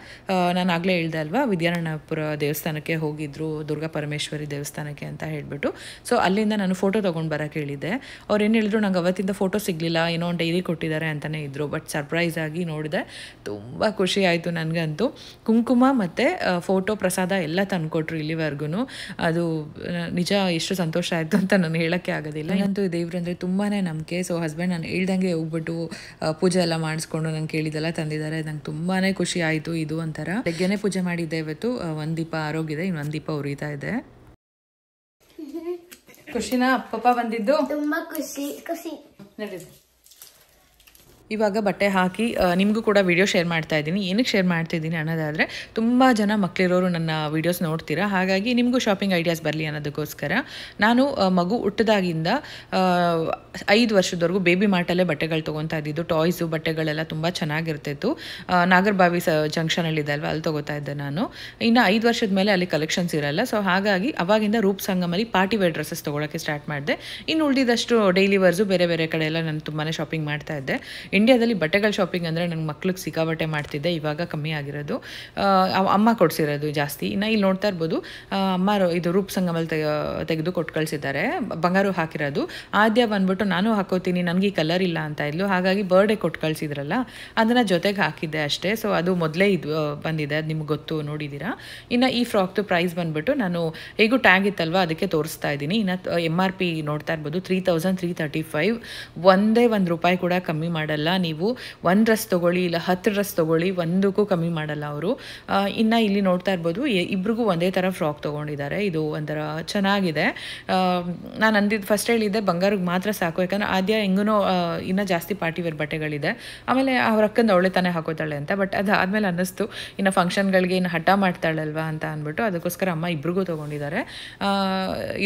ನಾನು ಆಗಲೇ ಹೇಳ್ದೆ ಅಲ್ವಾ ವಿದ್ಯಾರಣ್ಯಪುರ ದೇವಸ್ಥಾನಕ್ಕೆ ಹೋಗಿದ್ದರು ದುರ್ಗಾ ಪರಮೇಶ್ವರಿ ದೇವಸ್ಥಾನಕ್ಕೆ ಅಂತ ಹೇಳಿಬಿಟ್ಟು ಸೊ ಅಲ್ಲಿಂದ ನಾನು ಫೋಟೋ ತೊಗೊಂಡು ಬರೋಕ್ಕೆ ಹೇಳಿದ್ದೆ ಅವ್ರು ಏನು ಹೇಳಿದ್ರು ನಂಗೆ ಅವತ್ತಿಂದ ಫೋಟೋ ಸಿಗಲಿಲ್ಲ ಏನೋ ಒಂದು ಡೈರಿ ಕೊಟ್ಟಿದ್ದಾರೆ ಅಂತಲೇ ಇದ್ದರು ಬಟ್ ಸರ್ಪ್ರೈಸ್ ಆಗಿ ನೋಡಿದೆ ತುಂಬ ಖುಷಿ ಆಯಿತು ನನಗಂತೂ ಕುಂಕುಮ ಮತ್ತು ಫೋಟೋ ಪ್ರಸಾದ ಎಲ್ಲ ತಂದುಕೊಟ್ರು ಇಲ್ಲಿವರೆಗೂ ಅದು ನಿಜ ಎಷ್ಟು ಸಂತೋಷ ಆಯಿತು ಅಂತ ನಾನು ಹೇಳೋಕ್ಕೆ ಆಗೋದಿಲ್ಲ ನಂತೂ ದೇವ್ರು ಅಂದರೆ ತುಂಬಾ ನಂಬಿಕೆ ಸೊ ಹಸ್ಬೆಂಡ್ ನಾನು ಹೇಳ್ದಂಗೆ ಹೋಗ್ಬಿಟ್ಟು ಪೂಜೆ ಎಲ್ಲ ಮಾಡಿಸ್ಕೊಂಡು ನಂಗೆ ಕೇಳಿದೆಲ್ಲ ತಂದಿದ್ದಾರೆ ನಂಗೆ ತುಂಬಾ ಖುಷಿ ಆಯಿತು ಇದು ಒಂಥರ ಬೆಗ್ಗೆನೇ ಪೂಜೆ ಮಾಡಿದ್ದೆ ಇವತ್ತು ಒಂದು ದೀಪ ಇನ್ನು ಒಂದು ದೀಪ ಉರಿತಾ ಇದೆ ಖುಷಿನಾ ಅಪ್ಪಪ್ಪ ಬಂದಿದ್ದು ತುಂಬಾ ಖುಷಿ ಖುಷಿ ಇವಾಗ ಬಟ್ಟೆ ಹಾಕಿ ನಿಮಗೂ ಕೂಡ ವಿಡಿಯೋ ಶೇರ್ ಮಾಡ್ತಾ ಇದ್ದೀನಿ ಏನಕ್ಕೆ ಶೇರ್ ಮಾಡ್ತಿದ್ದೀನಿ ಅನ್ನೋದಾದರೆ ತುಂಬ ಜನ ಮಕ್ಕಳಿರೋರು ನನ್ನ ವೀಡಿಯೋಸ್ ನೋಡ್ತೀರಾ ಹಾಗಾಗಿ ನಿಮಗೂ ಶಾಪಿಂಗ್ ಐಡಿಯಾಸ್ ಬರಲಿ ಅನ್ನೋದಕ್ಕೋಸ್ಕರ ನಾನು ಮಗು ಹುಟ್ಟದಾಗಿಂದ ಐದು ವರ್ಷದವರೆಗೂ ಬೇಬಿ ಮಾರ್ಟಲ್ಲೇ ಬಟ್ಟೆಗಳು ತೊಗೊತಾ ಇದ್ದಿದ್ದು ಟಾಯ್ಸು ಬಟ್ಟೆಗಳೆಲ್ಲ ತುಂಬ ಚೆನ್ನಾಗಿರ್ತಿತ್ತು ನಾಗರಬಾವಿ ಸ ಜಂಕ್ಷನಲ್ಲಿದೆ ಅಲ್ವಾ ಅಲ್ಲಿ ತೊಗೋತಾ ಇದ್ದೆ ನಾನು ಇನ್ನು ಐದು ವರ್ಷದ ಮೇಲೆ ಅಲ್ಲಿ ಕಲೆಕ್ಷನ್ಸ್ ಇರಲ್ಲ ಸೊ ಹಾಗಾಗಿ ಅವಾಗಿಂದ ರೂಪ್ ಸಂಗಮಲ್ಲಿ ಪಾರ್ಟಿ ವೇರ್ ಡ್ರೆಸ್ಸಸ್ ತೊಗೊಳಕ್ಕೆ ಸ್ಟಾರ್ಟ್ ಮಾಡಿದೆ ಇನ್ನು ಉಳಿದಿದ್ದಷ್ಟು ಡೈಲಿ ವರ್ಸು ಬೇರೆ ಬೇರೆ ಕಡೆ ಎಲ್ಲ ನಾನು ತುಂಬಾ ಶಾಪಿಂಗ್ ಮಾಡ್ತಾ ಇದ್ದೆ ಇಂಡಿಯಾದಲ್ಲಿ ಬಟ್ಟೆಗಳ ಶಾಪಿಂಗ್ ಅಂದರೆ ನನ್ನ ಮಕ್ಳಿಗೆ ಸಿಕ್ಕಾಬಟ್ಟೆ ಮಾಡ್ತಿದ್ದೆ ಇವಾಗ ಕಮ್ಮಿ ಆಗಿರೋದು ಅಮ್ಮ ಕೊಡಿಸಿರೋದು ಜಾಸ್ತಿ ಇನ್ನು ಇಲ್ಲಿ ನೋಡ್ತಾ ಇರ್ಬೋದು ಅಮ್ಮ ಇದು ರೂಪ್ ಸಂಗಮಲ್ಲಿ ತೆಗೆ ತೆಗೆದು ಕೊಟ್ಟು ಕಳಿಸಿದ್ದಾರೆ ಬಂಗಾರು ಹಾಕಿರೋದು ಆದ್ಯ ಬಂದ್ಬಿಟ್ಟು ನಾನು ಹಾಕೋತೀನಿ ನನಗೆ ಈ ಕಲರ್ ಇಲ್ಲ ಅಂತ ಇದ್ಲು ಹಾಗಾಗಿ ಬರ್ಡೇ ಕೊಟ್ಟು ಕಳಿಸಿದ್ರಲ್ಲ ಅದನ್ನು ಜೊತೆಗೆ ಹಾಕಿದ್ದೆ ಅಷ್ಟೇ ಸೊ ಅದು ಮೊದಲೇ ಇದು ಬಂದಿದೆ ಅದು ನಿಮ್ಗೆ ಗೊತ್ತು ನೋಡಿದ್ದೀರಾ ಇನ್ನು ಈ ಫ್ರಾಕ್ದು ಪ್ರೈಸ್ ಬಂದ್ಬಿಟ್ಟು ನಾನು ಹೇಗೂ ಟ್ಯಾಗ್ ಇತ್ತಲ್ವ ಅದಕ್ಕೆ ತೋರಿಸ್ತಾ ಇದ್ದೀನಿ ಇನ್ನು ಎಮ್ ಆರ್ ಪಿ ನೋಡ್ತಾ ಇರ್ಬೋದು three thousand three thirty five ಒಂದೇ ಒಂದು ರೂಪಾಯಿ ಕೂಡ ಕಮ್ಮಿ ಮಾಡಲ್ಲ ನೀವು ಒಂದು ರಸ್ ತೊಗೊಳ್ಳಿ ಇಲ್ಲ ಹತ್ತು ರಸ್ ತೊಗೊಳ್ಳಿ ಒಂದಕ್ಕೂ ಕಮ್ಮಿ ಮಾಡಲ್ಲ ಅವರು ಇನ್ನು ಇಲ್ಲಿ ನೋಡ್ತಾ ಇರ್ಬೋದು ಇಬ್ರಿಗೂ ಒಂದೇ ಥರ ಫ್ರಾಕ್ ತೊಗೊಂಡಿದ್ದಾರೆ ಇದು ಒಂಥರ ಚೆನ್ನಾಗಿದೆ ನಾನು ಅಂದಿದ್ದು ಫಸ್ಟ್ ಹೇಳಿದ್ದೆ ಬಂಗಾರಕ್ಕೆ ಮಾತ್ರ ಸಾಕು ಯಾಕಂದರೆ ಆದ್ಯ ಹೆಂಗೂ ಇನ್ನೂ ಜಾಸ್ತಿ ಪಾರ್ಟಿ ವೇರ್ ಬಟ್ಟೆಗಳಿದೆ ಆಮೇಲೆ ಅವ್ರ ಅಕ್ಕಂದು ಅವಳೆ ತಾನೇ ಹಾಕೋತಾಳೆ ಅಂತ ಬಟ್ ಅದು ಅನ್ನಿಸ್ತು ಇನ್ನು ಫಂಕ್ಷನ್ಗಳಿಗೆ ಇನ್ನು ಹಠ ಮಾಡ್ತಾಳಲ್ವಾ ಅಂತ ಅಂದ್ಬಿಟ್ಟು ಅದಕ್ಕೋಸ್ಕರ ಅಮ್ಮ ಇಬ್ರಿಗೂ ತೊಗೊಂಡಿದ್ದಾರೆ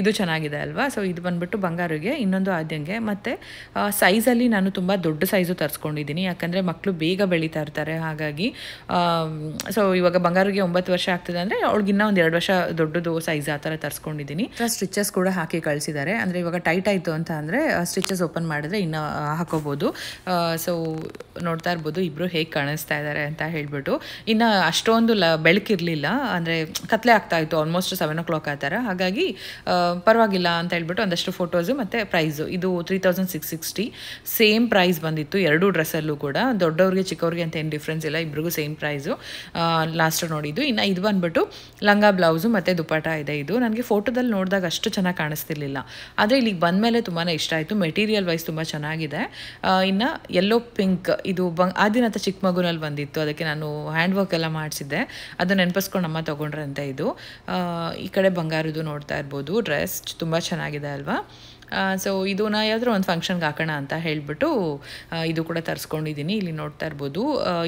ಇದು ಚೆನ್ನಾಗಿದೆ ಅಲ್ವಾ ಸೊ ಇದು ಬಂದ್ಬಿಟ್ಟು ಬಂಗಾರಿಗೆ ಇನ್ನೊಂದು ಆದ್ಯಂಗೆ ಮತ್ತು ಸೈಜಲ್ಲಿ ನಾನು ತುಂಬ ದೊಡ್ಡ ಸೈಜು ತರಿಸ್ಕೊಂಡು ತರಿಸ್ಕೊಂಡಿದ್ದೀನಿ ಯಾಕಂದರೆ ಮಕ್ಕಳು ಬೇಗ ಬೆಳೀತಾ ಇರ್ತಾರೆ ಹಾಗಾಗಿ ಸೊ ಇವಾಗ ಬಂಗಾರಿಗೆ ಒಂಬತ್ತು ವರ್ಷ ಆಗ್ತದೆ ಅಂದರೆ ಅವ್ಳಿಗಿನ್ನ ಒಂದು ಎರಡು ವರ್ಷ ದೊಡ್ಡದು ಸೈಜ್ ಆ ಥರ ತರಿಸ್ಕೊಂಡಿದ್ದೀನಿ ಸ್ಟಿಚಸ್ ಕೂಡ ಹಾಕಿ ಕಳಿಸಿದ್ದಾರೆ ಅಂದರೆ ಇವಾಗ ಟೈಟ್ ಆಯಿತು ಅಂತ ಅಂದರೆ ಸ್ಟಿಚಸ್ ಓಪನ್ ಮಾಡಿದ್ರೆ ಇನ್ನೂ ಹಾಕೋಬೋದು ಸೊ ನೋಡ್ತಾ ಇರ್ಬೋದು ಇಬ್ಬರು ಹೇಗೆ ಕಾಣಿಸ್ತಾ ಇದ್ದಾರೆ ಅಂತ ಹೇಳಿಬಿಟ್ಟು ಇನ್ನು ಅಷ್ಟೊಂದು ಲ ಬೆಳಕಿರಲಿಲ್ಲ ಅಂದರೆ ಕತ್ಲೆ ಆಗ್ತಾ ಇತ್ತು ಆಲ್ಮೋಸ್ಟ್ ಸೆವೆನ್ ಓ ಕ್ಲಾಕ್ ಆ ಥರ ಹಾಗಾಗಿ ಪರವಾಗಿಲ್ಲ ಅಂತ ಹೇಳ್ಬಿಟ್ಟು ಒಂದಷ್ಟು ಫೋಟೋಸು ಮತ್ತು ಪ್ರೈಸು ಇದು three thousand six sixty same price ಬಂದಿತ್ತು ಎರಡು ಎರಡೂ ಡ್ರೆಸ್ಸಲ್ಲೂ ಕೂಡ ದೊಡ್ಡವ್ರಿಗೆ ಚಿಕ್ಕವ್ರಿಗೆ ಅಂತ ಏನು ಡಿಫ್ರೆನ್ಸ್ ಇಲ್ಲ ಇಬ್ಬರಿಗೂ ಸೇಮ್ ಪ್ರೈಸು ಲಾಸ್ಟ್ ನೋಡಿದ್ದು ಇನ್ನು ಇದು ಬಂದ್ಬಿಟ್ಟು ಲಂಗ ಬ್ಲೌಸು ಮತ್ತು ದುಪಾಟ ಇದೆ ಇದು ನನಗೆ ಫೋಟೋದಲ್ಲಿ ನೋಡಿದಾಗ ಅಷ್ಟು ಚೆನ್ನಾಗಿ ಕಾಣಿಸ್ತಿರ್ಲಿಲ್ಲ ಆದರೆ ಇಲ್ಲಿಗೆ ಬಂದ ಮೇಲೆ ತುಂಬಾ ಇಷ್ಟ ಆಯಿತು ಮೆಟೀರಿಯಲ್ ವೈಸ್ ತುಂಬ ಚೆನ್ನಾಗಿದೆ ಇನ್ನು ಎಲ್ಲೋ ಪಿಂಕ್ ಇದು ಬಂಗ್ ಆ ದಿನ ಅಂತ ಚಿಕ್ಕ ಮಗುನಲ್ಲಿ ಬಂದಿತ್ತು ಅದಕ್ಕೆ ನಾನು ಹ್ಯಾಂಡ್ ವರ್ಕ್ ಎಲ್ಲ ಮಾಡಿಸಿದ್ದೆ ಅದು ನೆನಪಿಸ್ಕೊಂಡು ಅಮ್ಮ ತೊಗೊಂಡ್ರಂತೆ ಇದು ಈ ಕಡೆ ಬಂಗಾರದ್ದು ನೋಡ್ತಾ ಇರ್ಬೋದು ಡ್ರೆಸ್ ತುಂಬ ಚೆನ್ನಾಗಿದೆ ಅಲ್ವಾ ಸೊ ಇದು ನಾ ಯಾವ್ದಾದ್ರು ಒಂದು ಫಂಕ್ಷನ್ಗೆ ಹಾಕೋಣ ಅಂತ ಹೇಳಿಬಿಟ್ಟು ಇದು ಕೂಡ ತರಿಸ್ಕೊಂಡಿದ್ದೀನಿ ಇಲ್ಲಿ ನೋಡ್ತಾ ಇರ್ಬೋದು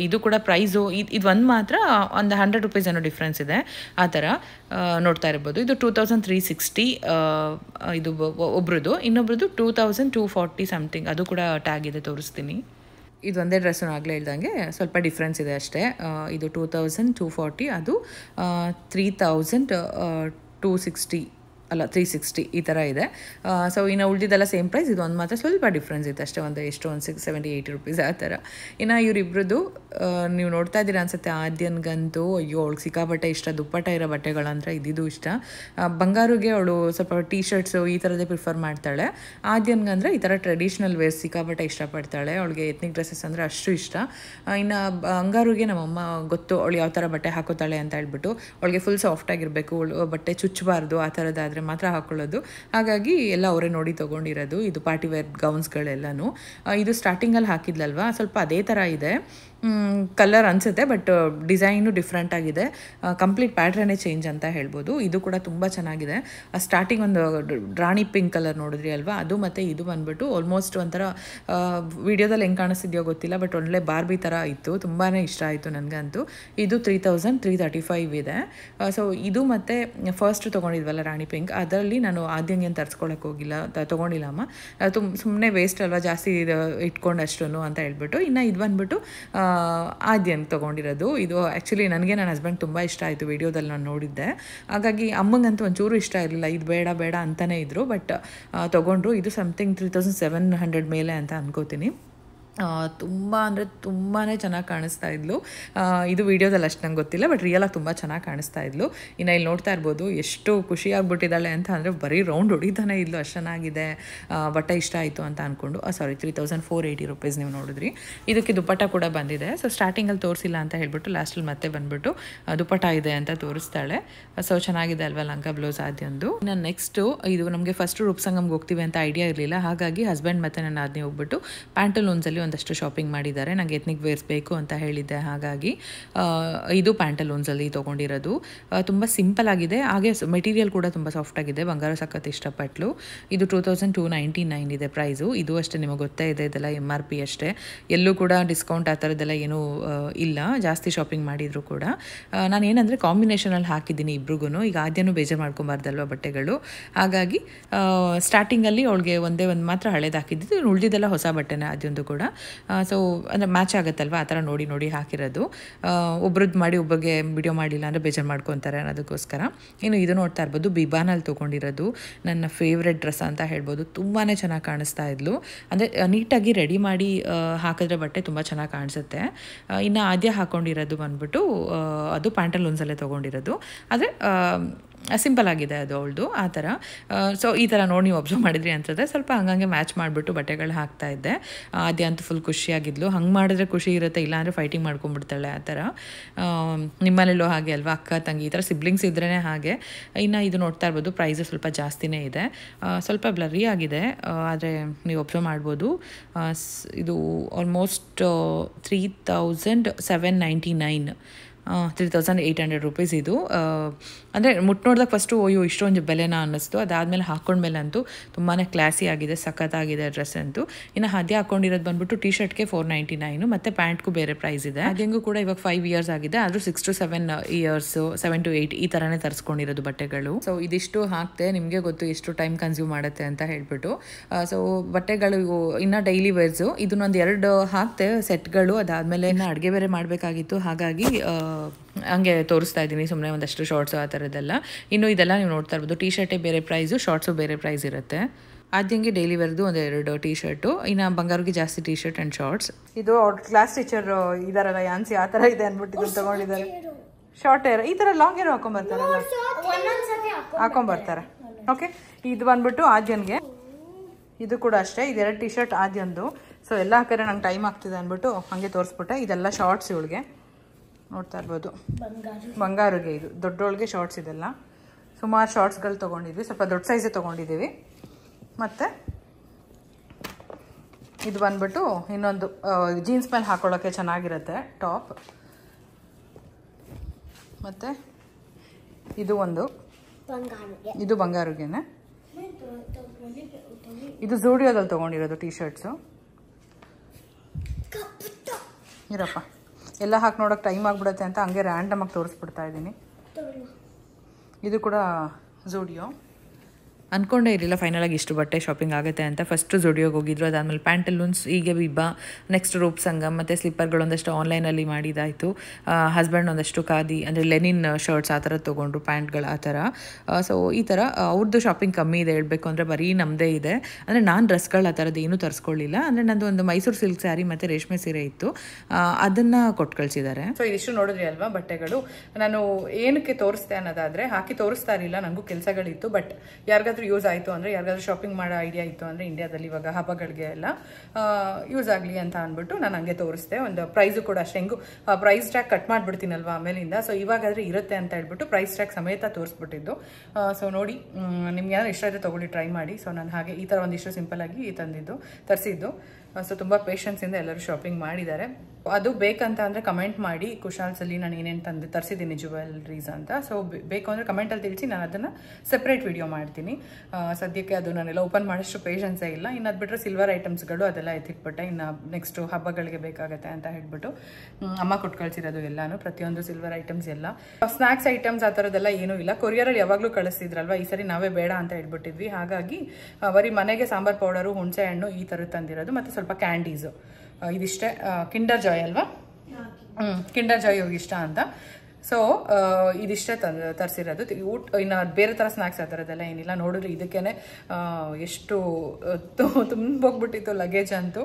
ಇದು ಕೂಡ ಪ್ರೈಸು ಇದು ಇದು ಒಂದು ಮಾತ್ರ ಒಂದು ಹಂಡ್ರೆಡ್ ರುಪೀಸ್ ಏನೋ ಡಿಫ್ರೆನ್ಸ್ ಇದೆ ಆ ಥರ ನೋಡ್ತಾ ಇರ್ಬೋದು ಇದು ಟೂ ತೌಸಂಡ್ ತ್ರೀ ಸಿಕ್ಸ್ಟಿ ಇದು ಒಬ್ರದ್ದು ಇನ್ನೊಬ್ರದ್ದು two thousand two forty something ಅದು ಕೂಡ ಟ್ಯಾಗ್ ಇದೆ ತೋರಿಸ್ತೀನಿ ಇದು ಒಂದೇ ಡ್ರೆಸ್ ಆಗಲೇ ಇಲ್ದಂಗೆ ಸ್ವಲ್ಪ ಡಿಫ್ರೆನ್ಸ್ ಇದೆ ಅಷ್ಟೇ ಇದು ಟೂ ತೌಸಂಡ್ ಟೂ ಫಾರ್ಟಿ ಅದು ತ್ರೀ ತೌಸಂಡ್ ಟೂ ಸಿಕ್ಸ್ಟಿ ಅಲ್ಲ ತ್ರೀ ಸಿಕ್ಸ್ಟಿ ಈ ಥರ ಇದೆ ಸೊ ಇನ್ನು ಉಳಿದಿದ್ದೆಲ್ಲ ಸೇಮ್ ಪ್ರೈಸ್ ಇದು ಒಂದು ಮಾತ್ರ ಸ್ವಲ್ಪ ಡಿಫ್ರೆನ್ಸ್ ಇತ್ತು ಅಷ್ಟೇ ಒಂದು ಎಷ್ಟು ಒಂದು ಸಿಕ್ಸ್ ಸೆವೆಂಟಿ ಏಯ್ಟಿ ರುಪೀಸ್ ಆ ಥರ ಇನ್ನು ಇವ್ರಿಬ್ರದ್ದು ನೀವು ನೋಡ್ತಾ ಇದ್ದೀರಾ ಅನ್ಸುತ್ತೆ ಆದ್ಯನ್ಗಂತೂ ಅಯ್ಯೋ ಅವಳಿಗೆ ಸಿಕ್ಕಾಪಟ್ಟೆ ಇಷ್ಟ ದುಪ್ಪಟ್ಟ ಇರೋ ಬಟ್ಟೆಗಳಂದ್ರೆ ಇದಿದು ಇಷ್ಟ ಬಂಗಾರಿಗೆ ಅವಳು ಸ್ವಲ್ಪ ಟೀ ಶರ್ಟ್ಸು ಈ ಥರದೇ ಪ್ರಿಫರ್ ಮಾಡ್ತಾಳೆ ಆದ್ಯನ್ಗಂದ್ರೆ ಈ ಥರ ಟ್ರೆಡಿಷ್ನಲ್ ವೇರ್ಸ್ ಸಿಕ್ಕಾಪಟ್ಟೆ ಇಷ್ಟಪಡ್ತಾಳೆ ಅವಳಿಗೆ ಎತ್ನಿಕ್ ಡ್ರೆಸ್ಸಸ್ ಅಂದರೆ ಅಷ್ಟು ಇಷ್ಟ ಇನ್ನು ಬಂಗಾರಿಗೆ ನಮ್ಮಮ್ಮ ಗೊತ್ತು ಅವಳು ಯಾವ ಥರ ಬಟ್ಟೆ ಹಾಕೋತಾಳೆ ಅಂತ ಹೇಳ್ಬಿಟ್ಟು ಅವಳಿಗೆ ಫುಲ್ ಸಾಫ್ಟಾಗಿರಬೇಕು ಅವಳು ಬಟ್ಟೆ ಚುಚ್ಚಬಾರ್ದು ಆ ಥರದ್ದಾದರೆ ಮಾತ್ರ ಹಾಕೊಳ್ಳೋದು ಹಾಗಾಗಿ ಎಲ್ಲ ಅವರೇ ನೋಡಿ ತೊಗೊಂಡಿರೋದು ಇದು ಪಾರ್ಟಿ ವೇರ್ ಗೌನ್ಸ್ಗಳೆಲ್ಲನೂ ಇದು ಸ್ಟಾರ್ಟಿಂಗಲ್ಲಿ ಹಾಕಿದ್ಲಲ್ವಾ ಸ್ವಲ್ಪ ಅದೇ ಥರ ಇದೆ ಕಲರ್ ಅನಿಸುತ್ತೆ ಬಟ್ ಡಿಸೈನು ಡಿಫ್ರೆಂಟ್ ಆಗಿದೆ ಕಂಪ್ಲೀಟ್ ಪ್ಯಾಟ್ರನೇ ಚೇಂಜ್ ಅಂತ ಹೇಳ್ಬೋದು ಇದು ಕೂಡ ತುಂಬ ಚೆನ್ನಾಗಿದೆ ಸ್ಟಾರ್ಟಿಂಗ್ ಒಂದು uh, ರಾಣಿ ಪಿಂಕ್ ಕಲರ್ ನೋಡಿದ್ರಿ ಅಲ್ವಾ ಅದು ಮತ್ತು ಇದು ಬಂದ್ಬಿಟ್ಟು ಆಲ್ಮೋಸ್ಟ್ ಒಂಥರ uh, ವಿಡಿಯೋದಲ್ಲಿ ಹೆಂಗೆ ಕಾಣಿಸ್ತಿದ್ಯೋ ಗೊತ್ತಿಲ್ಲ ಬಟ್ ಒಳ್ಳೆ ಬಾರ್ಬಿ ಥರ ಇತ್ತು ತುಂಬಾ ಇಷ್ಟ ಆಯಿತು ನನಗಂತೂ ಇದು three thousand three thirty five ಇದೆ ಸೊ uh, ಇದು ಮತ್ತು ಫಸ್ಟ್ ತೊಗೊಂಡಿದ್ವಲ್ಲ ರಾಣಿ ಪಿಂಕ್ ಅದರಲ್ಲಿ ನಾನು ಆದ್ಯಂಗೇನು ತರ್ಸ್ಕೊಳಕ್ಕೆ ಹೋಗಿಲ್ಲ ತೊಗೊಂಡಿಲ್ಲ ಅಮ್ಮ ತುಂಬ ಸುಮ್ಮನೆ ವೇಸ್ಟ್ ಅಲ್ವಾ ಜಾಸ್ತಿ ಇಟ್ಕೊಂಡು ಅಂತ ಹೇಳ್ಬಿಟ್ಟು ಇನ್ನು ಇದು ಬಂದುಬಿಟ್ಟು ಆದ್ಯ ಅಂತ ತೊಗೊಂಡಿರೋದು ಇದು ಆ್ಯಕ್ಚುಲಿ ನನಗೆ ನನ್ನ ಹಸ್ಬೆಂಡ್ ತುಂಬ ಇಷ್ಟ ಆಯಿತು ವಿಡಿಯೋದಲ್ಲಿ ನಾನು ನೋಡಿದ್ದೆ ಹಾಗಾಗಿ ಅಮ್ಮಂಗಂತೂ ಒಂಚೂರು ಇಷ್ಟ ಇರಲಿಲ್ಲ ಇದು ಬೇಡ ಬೇಡ ಅಂತಲೇ ಇದ್ದರು ಬಟ್ ತೊಗೊಂಡ್ರು ಇದು something three thousand seven hundred ಮೇಲೆ ಅಂತ ಅನ್ಕೋತೀನಿ ತುಂಬ ಅಂದರೆ ತುಂಬಾ ಚೆನ್ನಾಗಿ ಕಾಣಿಸ್ತಾ ಇದ್ಲು ಇದು ವೀಡಿಯೋದಲ್ಲಿ ಅಷ್ಟು ನಂಗೆ ಗೊತ್ತಿಲ್ಲ ಬಟ್ ರಿಯಲಾಗಿ ತುಂಬ ಚೆನ್ನಾಗಿ ಕಾಣಿಸ್ತಾ ಇದ್ಲು ಇನ್ನು ಇಲ್ಲಿ ನೋಡ್ತಾ ಇರ್ಬೋದು ಎಷ್ಟು ಖುಷಿ ಆಗ್ಬಿಟ್ಟಿದ್ದಾಳೆ ಅಂತ ಅಂದರೆ ಬರೀ ರೌಂಡ್ ಹೊಡಿತಾನೆ ಇದ್ಲು ಅಷ್ಟು ಚೆನ್ನಾಗಿದೆ ಬಟ್ಟೆ ಇಷ್ಟ ಆಯಿತು ಅಂತ ಅಂದ್ಕೊಂಡು sari three thousand four eighty rupees ನೀವು ನೋಡಿದ್ರಿ ಇದಕ್ಕೆ ದುಪ್ಪಟ್ಟ ಕೂಡ ಬಂದಿದೆ ಸೊ ಸ್ಟಾರ್ಟಿಂಗಲ್ಲಿ ತೋರಿಸಿಲ್ಲ ಅಂತ ಹೇಳ್ಬಿಟ್ಟು ಲಾಸ್ಟಲ್ಲಿ ಮತ್ತೆ ಬಂದ್ಬಿಟ್ಟು ದುಪ್ಪಟ್ಟ ಇದೆ ಅಂತ ತೋರಿಸ್ತಾಳೆ ಸೊ ಚೆನ್ನಾಗಿದೆ ಅಲ್ವಾ ಲಂಕಾ ಬ್ಲೌಸ್ ಆದ್ಯೊಂದು ಇನ್ನು ನೆಕ್ಸ್ಟು ಇದು ನಮಗೆ ಫಸ್ಟ್ ರೂಪ್ಸಂಗಮ್ಗೆ ಹೋಗ್ತೀವಿ ಅಂತ ಐಡಿಯಾ ಇರಲಿಲ್ಲ ಹಾಗಾಗಿ ಹಸ್ಬೆಂಡ್ ಮತ್ತು ನನ್ನ ಅದನ್ನೇ ಹೋಗ್ಬಿಟ್ಟು ಪ್ಯಾಂಟಲೂನ್ಸಲ್ಲಿ ಒಂದಷ್ಟು ಶಾಪಿಂಗ್ ಮಾಡಿದ್ದಾರೆ ನನಗೆ ಎತ್ನಿಕ್ ವೇರ್ಸ್ ಬೇಕು ಅಂತ ಹೇಳಿದ್ದೆ ಹಾಗಾಗಿ ಇದು ಪ್ಯಾಂಟಲೋನ್ಸಲ್ಲಿ ತೊಗೊಂಡಿರೋದು ತುಂಬ ಸಿಂಪಲ್ ಆಗಿದೆ ಹಾಗೆ ಮೆಟೀರಿಯಲ್ ಕೂಡ ತುಂಬ ಆಗಿದೆ ಬಂಗಾರ ಸಖತ್ ಇಷ್ಟಪಟ್ಲು ಇದು two thousand two ninety nine ಇದೆ ಪ್ರೈಸು ಇದು ಅಷ್ಟೇ ನಿಮಗೆ ಗೊತ್ತೇ ಇದೆ ಇದೆಲ್ಲ ಎಮ್ ಆರ್ ಪಿ ಅಷ್ಟೇ ಎಲ್ಲೂ ಕೂಡ ಡಿಸ್ಕೌಂಟ್ ಆ ಥರದ್ದೆಲ್ಲ ಏನೂ ಇಲ್ಲ ಜಾಸ್ತಿ ಶಾಪಿಂಗ್ ಮಾಡಿದರೂ ಕೂಡ ನಾನು ಏನಂದರೆ ಕಾಂಬಿನೇಷನಲ್ಲಿ ಹಾಕಿದ್ದೀನಿ ಇಬ್ರಿಗೂ ಈಗ ಆದ್ಯನೂ ಬೇಜಾರು ಮಾಡ್ಕೊಬಾರ್ದಲ್ವ ಬಟ್ಟೆಗಳು ಹಾಗಾಗಿ ಸ್ಟಾರ್ಟಿಂಗಲ್ಲಿ ಅವಳಿಗೆ ಒಂದೇ ಒಂದು ಮಾತ್ರ ಹಳೇದು ಹಾಕಿದ್ದು ಉಳಿದಿದ್ದೆಲ್ಲ ಹೊಸ ಬಟ್ಟೆನೇ ಅದೊಂದು ಕೂಡ ಸೊ ಅಂದರೆ ಮ್ಯಾಚ್ ಆಗುತ್ತಲ್ವಾ ಆ ಥರ ನೋಡಿ ನೋಡಿ ಹಾಕಿರೋದು ಒಬ್ರದ್ದು ಮಾಡಿ ಒಬ್ಬರಿಗೆ ವಿಡಿಯೋ ಮಾಡಿಲ್ಲ ಅಂದರೆ ಬೇಜಾರು ಮಾಡ್ಕೊತಾರೆ ಅನ್ನೋದಕ್ಕೋಸ್ಕರ ಇನ್ನು ಇದು ನೋಡ್ತಾ ಇರ್ಬೋದು ಬಿಬಾನಲ್ಲಿ ತೊಗೊಂಡಿರೋದು ನನ್ನ ಫೇವ್ರೆಟ್ ಡ್ರೆಸ್ ಅಂತ ಹೇಳ್ಬೋದು ತುಂಬಾ ಚೆನ್ನಾಗಿ ಕಾಣಿಸ್ತಾ ಇದ್ಲು ಅಂದರೆ ನೀಟಾಗಿ ರೆಡಿ ಮಾಡಿ ಹಾಕಿದ್ರೆ ಬಟ್ಟೆ ತುಂಬ ಚೆನ್ನಾಗಿ ಕಾಣಿಸುತ್ತೆ ಇನ್ನು ಆದ್ಯ ಹಾಕ್ಕೊಂಡಿರೋದು ಬಂದ್ಬಿಟ್ಟು ಅದು ಪ್ಯಾಂಟಲ್ಲಿ ಒಂದ್ಸಲ ತೊಗೊಂಡಿರೋದು ಆದರೆ ಸಿಂಪಲ್ ಆಗಿದೆ ಅದು ಅವಳದು ಆ ಥರ ಸೊ ಈ ಥರ ನೋಡಿ ನೀವು ಅಬ್ಸರ್ವ್ ಮಾಡಿದ್ರಿ ಅಂತಂದರೆ ಸ್ವಲ್ಪ ಹಂಗಂಗೆ ಮ್ಯಾಚ್ ಮಾಡಿಬಿಟ್ಟು ಬಟ್ಟೆಗಳು ಹಾಕ್ತಾ ಇದ್ದೆ ಅದೇ ಅಂತೂ ಫುಲ್ ಖುಷಿಯಾಗಿದ್ಲು ಹಂಗೆ ಮಾಡಿದ್ರೆ ಖುಷಿ ಇರುತ್ತೆ ಇಲ್ಲಾಂದರೆ ಫೈಟಿಂಗ್ ಮಾಡ್ಕೊಂಡ್ಬಿಡ್ತಾಳೆ ಆ ಥರ ನಿಮ್ಮನೆಯಲ್ಲೂ ಹಾಗೆ ಅಲ್ವಾ ಅಕ್ಕ ತಂಗಿ ಈ ಥರ ಸಿಬ್ಲಿಂಗ್ಸ್ ಇದ್ರೇ ಹಾಗೆ ಇನ್ನು ಇದು ನೋಡ್ತಾ ಇರ್ಬೋದು ಪ್ರೈಸ್ ಸ್ವಲ್ಪ ಜಾಸ್ತಿನೇ ಇದೆ ಸ್ವಲ್ಪ ಬ್ಲರಿ ಆಗಿದೆ ಆದರೆ ನೀವು ಒಬ್ಸರ್ವ್ ಮಾಡ್ಬೋದು ಇದು almost three thousand seven ninety nine three thousand eight hundred rupees ಇದು ಅಂದರೆ ಮುಟ್ಟು ನೋಡಿದಾಗ ಫಸ್ಟು ಅಯ್ಯೋ ಇಷ್ಟೊಂದು ಬೆಲೆನ ಅನ್ನಿಸ್ತು ಅದಾದಮೇಲೆ ಹಾಕೊಂಡ್ಮೇಲೆ ಅಂತೂ ತುಂಬಾ ಕ್ಲಾಸಿ ಆಗಿದೆ ಸಖತ್ತಾಗಿದೆ ಡ್ರೆಸ್ ಅಂತೂ ಇನ್ನು ಅದೇ ಹಾಕೊಂಡಿರೋದು ಬಂದುಬಿಟ್ಟು ಟಿ ಶರ್ಟ್ಗೆ ಫೋರ್ ನೈಂಟಿ ನೈನು ಮತ್ತು ಪ್ಯಾಂಟ್ಗೂ ಬೇರೆ ಪ್ರೈಸ್ ಇದೆ ಅದಂಗೂ ಕೂಡ ಇವಾಗ ಫೈವ್ ಇಯರ್ಸ್ ಆಗಿದೆ ಆದರೂ six to seven years seven to eight ಈ ಥರನೇ ತರಿಸ್ಕೊಂಡಿರೋದು ಬಟ್ಟೆಗಳು ಸೊ ಇದಿಷ್ಟು ಹಾಕ್ತೆ ನಿಮಗೆ ಗೊತ್ತು ಎಷ್ಟು ಟೈಮ್ ಕನ್ಸ್ಯೂಮ್ ಮಾಡುತ್ತೆ ಅಂತ ಹೇಳಿಬಿಟ್ಟು ಸೊ ಬಟ್ಟೆಗಳು ಇನ್ನು ಡೈಲಿ ವೇರ್ಸು ಇದನ್ನೊಂದು ಎರಡು ಹಾಕ್ತೆ ಸೆಟ್ಗಳು ಅದಾದಮೇಲೆ ಇನ್ನು ಅಡುಗೆ ಬೇರೆ ಮಾಡಬೇಕಾಗಿತ್ತು ಹಾಗಾಗಿ ಹಂಗೆ ತೋರಿಸ್ತಾ ಇದ್ದೀನಿ ಸುಮ್ಮನೆ ಒಂದಷ್ಟು ಶಾರ್ಟ್ಸು ಆ ಥರದ್ದೆಲ್ಲ ಇನ್ನು ಇದೆಲ್ಲ ನೀವು ನೋಡ್ತಾ ಇರ್ಬೋದು ಟೀ ಶರ್ಟೇ ಬೇರೆ ಪ್ರೈಸು ಶಾರ್ಟ್ಸು ಬೇರೆ ಪ್ರೈಸ್ ಇರುತ್ತೆ ಆದ್ಯಂಗೆ ಡೈಲಿ ಬರೆದು ಒಂದು ಎರಡು ಟೀ ಶರ್ಟು ಇನ್ನು ಬಂಗಾರಿಗೆ ಜಾಸ್ತಿ ಟೀ ಶರ್ಟ್ ಆ್ಯಂಡ್ ಶಾರ್ಟ್ಸ್ ಇದು ಅವ್ರ ಕ್ಲಾಸ್ ಟೀಚರ್ ಇದಾರಲ್ಲ ಯಾನ್ಸಿ ಆ ಥರ ಇದೆ ಅಂದ್ಬಿಟ್ಟು ತಗೊಂಡಿದ್ದಾರೆ ಶಾರ್ಟ್ ಏರ್ ಈ ಥರ ಲಾಂಗ್ ಏರ್ ಹಾಕೊಂಬರ್ತಾರಲ್ಲ ಹಾಕೊಂಬರ್ತಾರೆ ಓಕೆ ಇದು ಬಂದ್ಬಿಟ್ಟು ಆದ್ಯನ್ಗೆ ಇದು ಕೂಡ ಅಷ್ಟೇ ಇದೆರಡು ಟೀ ಶರ್ಟ್ ಆದ್ಯಂದು ಸೊ ಎಲ್ಲ ಕಡೆ ನಂಗೆ ಟೈಮ್ ಆಗ್ತಿದೆ ಅಂದ್ಬಿಟ್ಟು ಹಾಗೆ ತೋರಿಸ್ಬಿಟ್ಟೆ ಇದೆಲ್ಲ ಶಾರ್ಟ್ಸ್ ಇವಳಿಗೆ ನೋಡ್ತಾ ಇರ್ಬೋದು ಬಂಗಾರಿಗೆ ಇದು ದೊಡ್ಡೊಳಗೆ ಶಾರ್ಟ್ಸ್ ಇದೆಲ್ಲ ಸುಮಾರು ಶಾರ್ಟ್ಸ್ಗಳು ತೊಗೊಂಡಿದ್ವಿ ಸ್ವಲ್ಪ ದೊಡ್ಡ ಸೈಜೇ ತೊಗೊಂಡಿದ್ದೀವಿ ಮತ್ತು ಇದು ಬಂದ್ಬಿಟ್ಟು ಇನ್ನೊಂದು ಜೀನ್ಸ್ ಮೇಲೆ ಹಾಕೊಳ್ಳೋಕ್ಕೆ ಚೆನ್ನಾಗಿರುತ್ತೆ ಟಾಪ್ ಮತ್ತು ಇದು ಒಂದು ಇದು ಬಂಗಾರಿಗೆ ಇದು ಜೂಡಿಯೋದಲ್ಲಿ ತೊಗೊಂಡಿರೋದು ಟಿ ಶರ್ಟ್ಸು ಇರಪ್ಪ ಎಲ್ಲ ಹಾಕಿ ನೋಡೋಕೆ ಟೈಮ್ ಆಗಿಬಿಡುತ್ತೆ ಅಂತ ಹಂಗೆ ರ್ಯಾಂಡಮಾಗಿ ತೋರಿಸ್ಬಿಡ್ತಾ ಇದ್ದೀನಿ ಇದು ಕೂಡ ಝೂಡಿಯೋ ಅಂದ್ಕೊಂಡೇ ಇರಲಿಲ್ಲ ಫೈನಲಾಗಿ ಇಷ್ಟು ಬಟ್ಟೆ ಶಾಪಿಂಗ್ ಆಗುತ್ತೆ ಅಂತ ಫಸ್ಟ್ ಜುಡಿಯೋಗೆ ಹೋಗಿದ್ರು ಅದಾದಮೇಲೆ ಪ್ಯಾಂಟಲೂನ್ಸ್ ಹೀಗೆ ವಿಬಾ ನೆಕ್ಸ್ಟ್ ರೂಪ್ ಸಂಗಮ್ ಮತ್ತು ಸ್ಲಿಪ್ಪರ್ಗಳು ಒಂದಷ್ಟು ಆನ್ಲೈನಲ್ಲಿ ಮಾಡಿದಾಯಿತು ಹಸ್ಬೆಂಡ್ ಒಂದಷ್ಟು ಖಾದಿ ಅಂದರೆ ಲೆನಿನ್ ಶರ್ಟ್ಸ್ ಆ ಥರ ತೊಗೊಂಡ್ರು ಪ್ಯಾಂಟ್ಗಳು ಆ ಥರ ಸೊ ಈ ಥರ ಅವ್ರದ್ದು ಶಾಪಿಂಗ್ ಕಮ್ಮಿ ಇದೆ ಹೇಳಬೇಕು ಅಂದರೆ ಬರೀ ನಮ್ಮದೇ ಇದೆ ಅಂದರೆ ನಾನು ಡ್ರೆಸ್ಗಳು ಆ ಥರದ್ದು ಏನೂ ತರಿಸ್ಕೊಳ್ಳಿಲ್ಲ ಅಂದರೆ ನಂದು ಒಂದು ಮೈಸೂರು ಸಿಲ್ಕ್ ಸ್ಯಾರಿ ಮತ್ತು ರೇಷ್ಮೆ ಸೀರೆ ಇತ್ತು ಅದನ್ನು ಕೊಟ್ಟು ಕಳಿಸಿದ್ದಾರೆ ಸೊ ಇದಿಷ್ಟು ನೋಡಿದ್ರಿ ಅಲ್ವಾ ಬಟ್ಟೆಗಳು ನಾನು ಏನಕ್ಕೆ ತೋರಿಸ್ತೇ ಅನ್ನೋದಾದರೆ ಹಾಕಿ ತೋರಿಸ್ತಾ ಇರಲಿಲ್ಲ ನನಗೂ ಕೆಲಸಗಳಿತ್ತು ಬಟ್ ಯಾರಿಗಾದ್ರೂ ಯೂಸ್ ಆಯಿತು ಅಂದರೆ ಯಾರಿಗಾದ್ರೂ ಶಾಪಿಂಗ್ ಮಾಡೋ ಐಡಿಯಾ ಇತ್ತು ಅಂದರೆ ಇಂಡಿಯಾದಲ್ಲಿ ಇವಾಗ ಹಬ್ಬಗಳಿಗೆ ಎಲ್ಲ ಯೂಸ್ ಆಗಲಿ ಅಂತ ಅಂದ್ಬಿಟ್ಟು ನಾನು ಹಂಗೆ ತೋರಿಸ್ದೆ ಒಂದು ಪ್ರೈಸು ಕೂಡ ಅಷ್ಟೇ ಹೆಂಗು ಪ್ರೈಸ್ ಟ್ಯಾಗ್ ಕಟ್ ಮಾಡಿಬಿಡ್ತೀನಲ್ವಾ ಆಮೇಲಿಂದ ಸೊ ಇವಾಗಾದರೆ ಇರುತ್ತೆ ಅಂತ ಹೇಳ್ಬಿಟ್ಟು ಪ್ರೈಸ್ ಟ್ಯಾಗ್ ಸಮೇತ ತೋರಿಸ್ಬಿಟ್ಟಿದ್ದು ಸೊ ನೋಡಿ ನಿಮ್ಗೆ ಯಾರು ಇಷ್ಟ ಆದರೆ ತೊಗೊಳ್ಳಿ ಟ್ರೈ ಮಾಡಿ ಸೊ ನಾನು ಹಾಗೆ ಈ ಥರ ಒಂದಿಷ್ಟು ಸಿಂಪಲ್ ಆಗಿ ತಂದಿದ್ದು ತರಿಸಿದ್ದು ಸೊ ತುಂಬ ಪೇಷನ್ಸಿಂದ ಎಲ್ಲರೂ ಶಾಪಿಂಗ್ ಮಾಡಿದ್ದಾರೆ ಅದು ಬೇಕಂತ ಅಂದ್ರೆ ಕಮೆಂಟ್ ಮಾಡಿ ಕುಶಾಲ್ಸಲ್ಲಿ ನಾನು ಏನೇನು ತಂದು ತರಿಸಿದ್ದೀನಿ ಜುವೆಲ್ರೀಸ್ ಅಂತ ಸೊ ಬೇಕು ಕಮೆಂಟ್ ಅಲ್ಲಿ ತಿಳಿಸಿ ನಾನು ಅದನ್ನ ಸೆಪ್ರೇಟ್ ವಿಡಿಯೋ ಮಾಡ್ತೀನಿ ಸದ್ಯಕ್ಕೆ ಅದು ನಾನೆಲ್ಲ ಓಪನ್ ಮಾಡೋಷ್ಟು ಪೇಷನ್ಸೇ ಇಲ್ಲ ಇನ್ನು ಅದು ಬಿಟ್ಟರೆ ಸಿಲ್ವರ್ ಐಟಮ್ಸ್ಗಳು ಅದೆಲ್ಲ ಎತ್ತಿಟ್ಬಿಟ್ಟೆ ಇನ್ನು ನೆಕ್ಸ್ಟ್ ಹಬ್ಬಗಳಿಗೆ ಬೇಕಾಗುತ್ತೆ ಅಂತ ಹೇಳ್ಬಿಟ್ಟು ಅಮ್ಮ ಕೊಟ್ಟು ಕಳ್ಸಿರೋದು ಎಲ್ಲಾನು ಪ್ರತಿಯೊಂದು ಸಿಲ್ವರ್ ಐಟಮ್ಸ್ ಎಲ್ಲ ಸ್ನಾಕ್ಸ್ ಐಟಮ್ಸ್ ಆ ಥರದ್ದೆಲ್ಲ ಏನೂ ಇಲ್ಲ ಕೊರಿಯರಲ್ಲಿ ಯಾವಾಗಲೂ ಕಳಿಸ್ತಿದ್ರಲ್ವ ಈ ಸರಿ ನಾವೇ ಬೇಡ ಅಂತ ಹೇಳ್ಬಿಟ್ಟಿದ್ವಿ ಹಾಗಾಗಿ ಬರೀ ಮನೆಗೆ ಸಾಂಬಾರ್ ಪೌಡರು ಹುಣಸೆ ಹಣ್ಣು ಈ ಥರದ್ದು ತಂದಿರೋದು ಮತ್ತು ಸ್ವಲ್ಪ ಕ್ಯಾಂಡೀಸು ಇದಿಷ್ಟೇ ಕಿಂಡರ್ ಜಾಯ್ ಅಲ್ವಾ ಹ್ಮ್ ಕಿಂಡರ್ ಜಾಯ್ ಇಷ್ಟ ಅಂತ ಸೊ ಇದಿಷ್ಟೇ ತರ್ಸಿರೋದು ತರಿಸಿರೋದು ಊಟ ಇನ್ನು ಬೇರೆ ಥರ ಸ್ನ್ಯಾಕ್ಸ್ ಆ ಥರದ್ದೆಲ್ಲ ಏನಿಲ್ಲ ನೋಡಿದ್ರೆ ಇದಕ್ಕೇನೆ ಎಷ್ಟು ಹೋಗ್ಬಿಟ್ಟಿತ್ತು ಲಗೇಜ್ ಅಂತೂ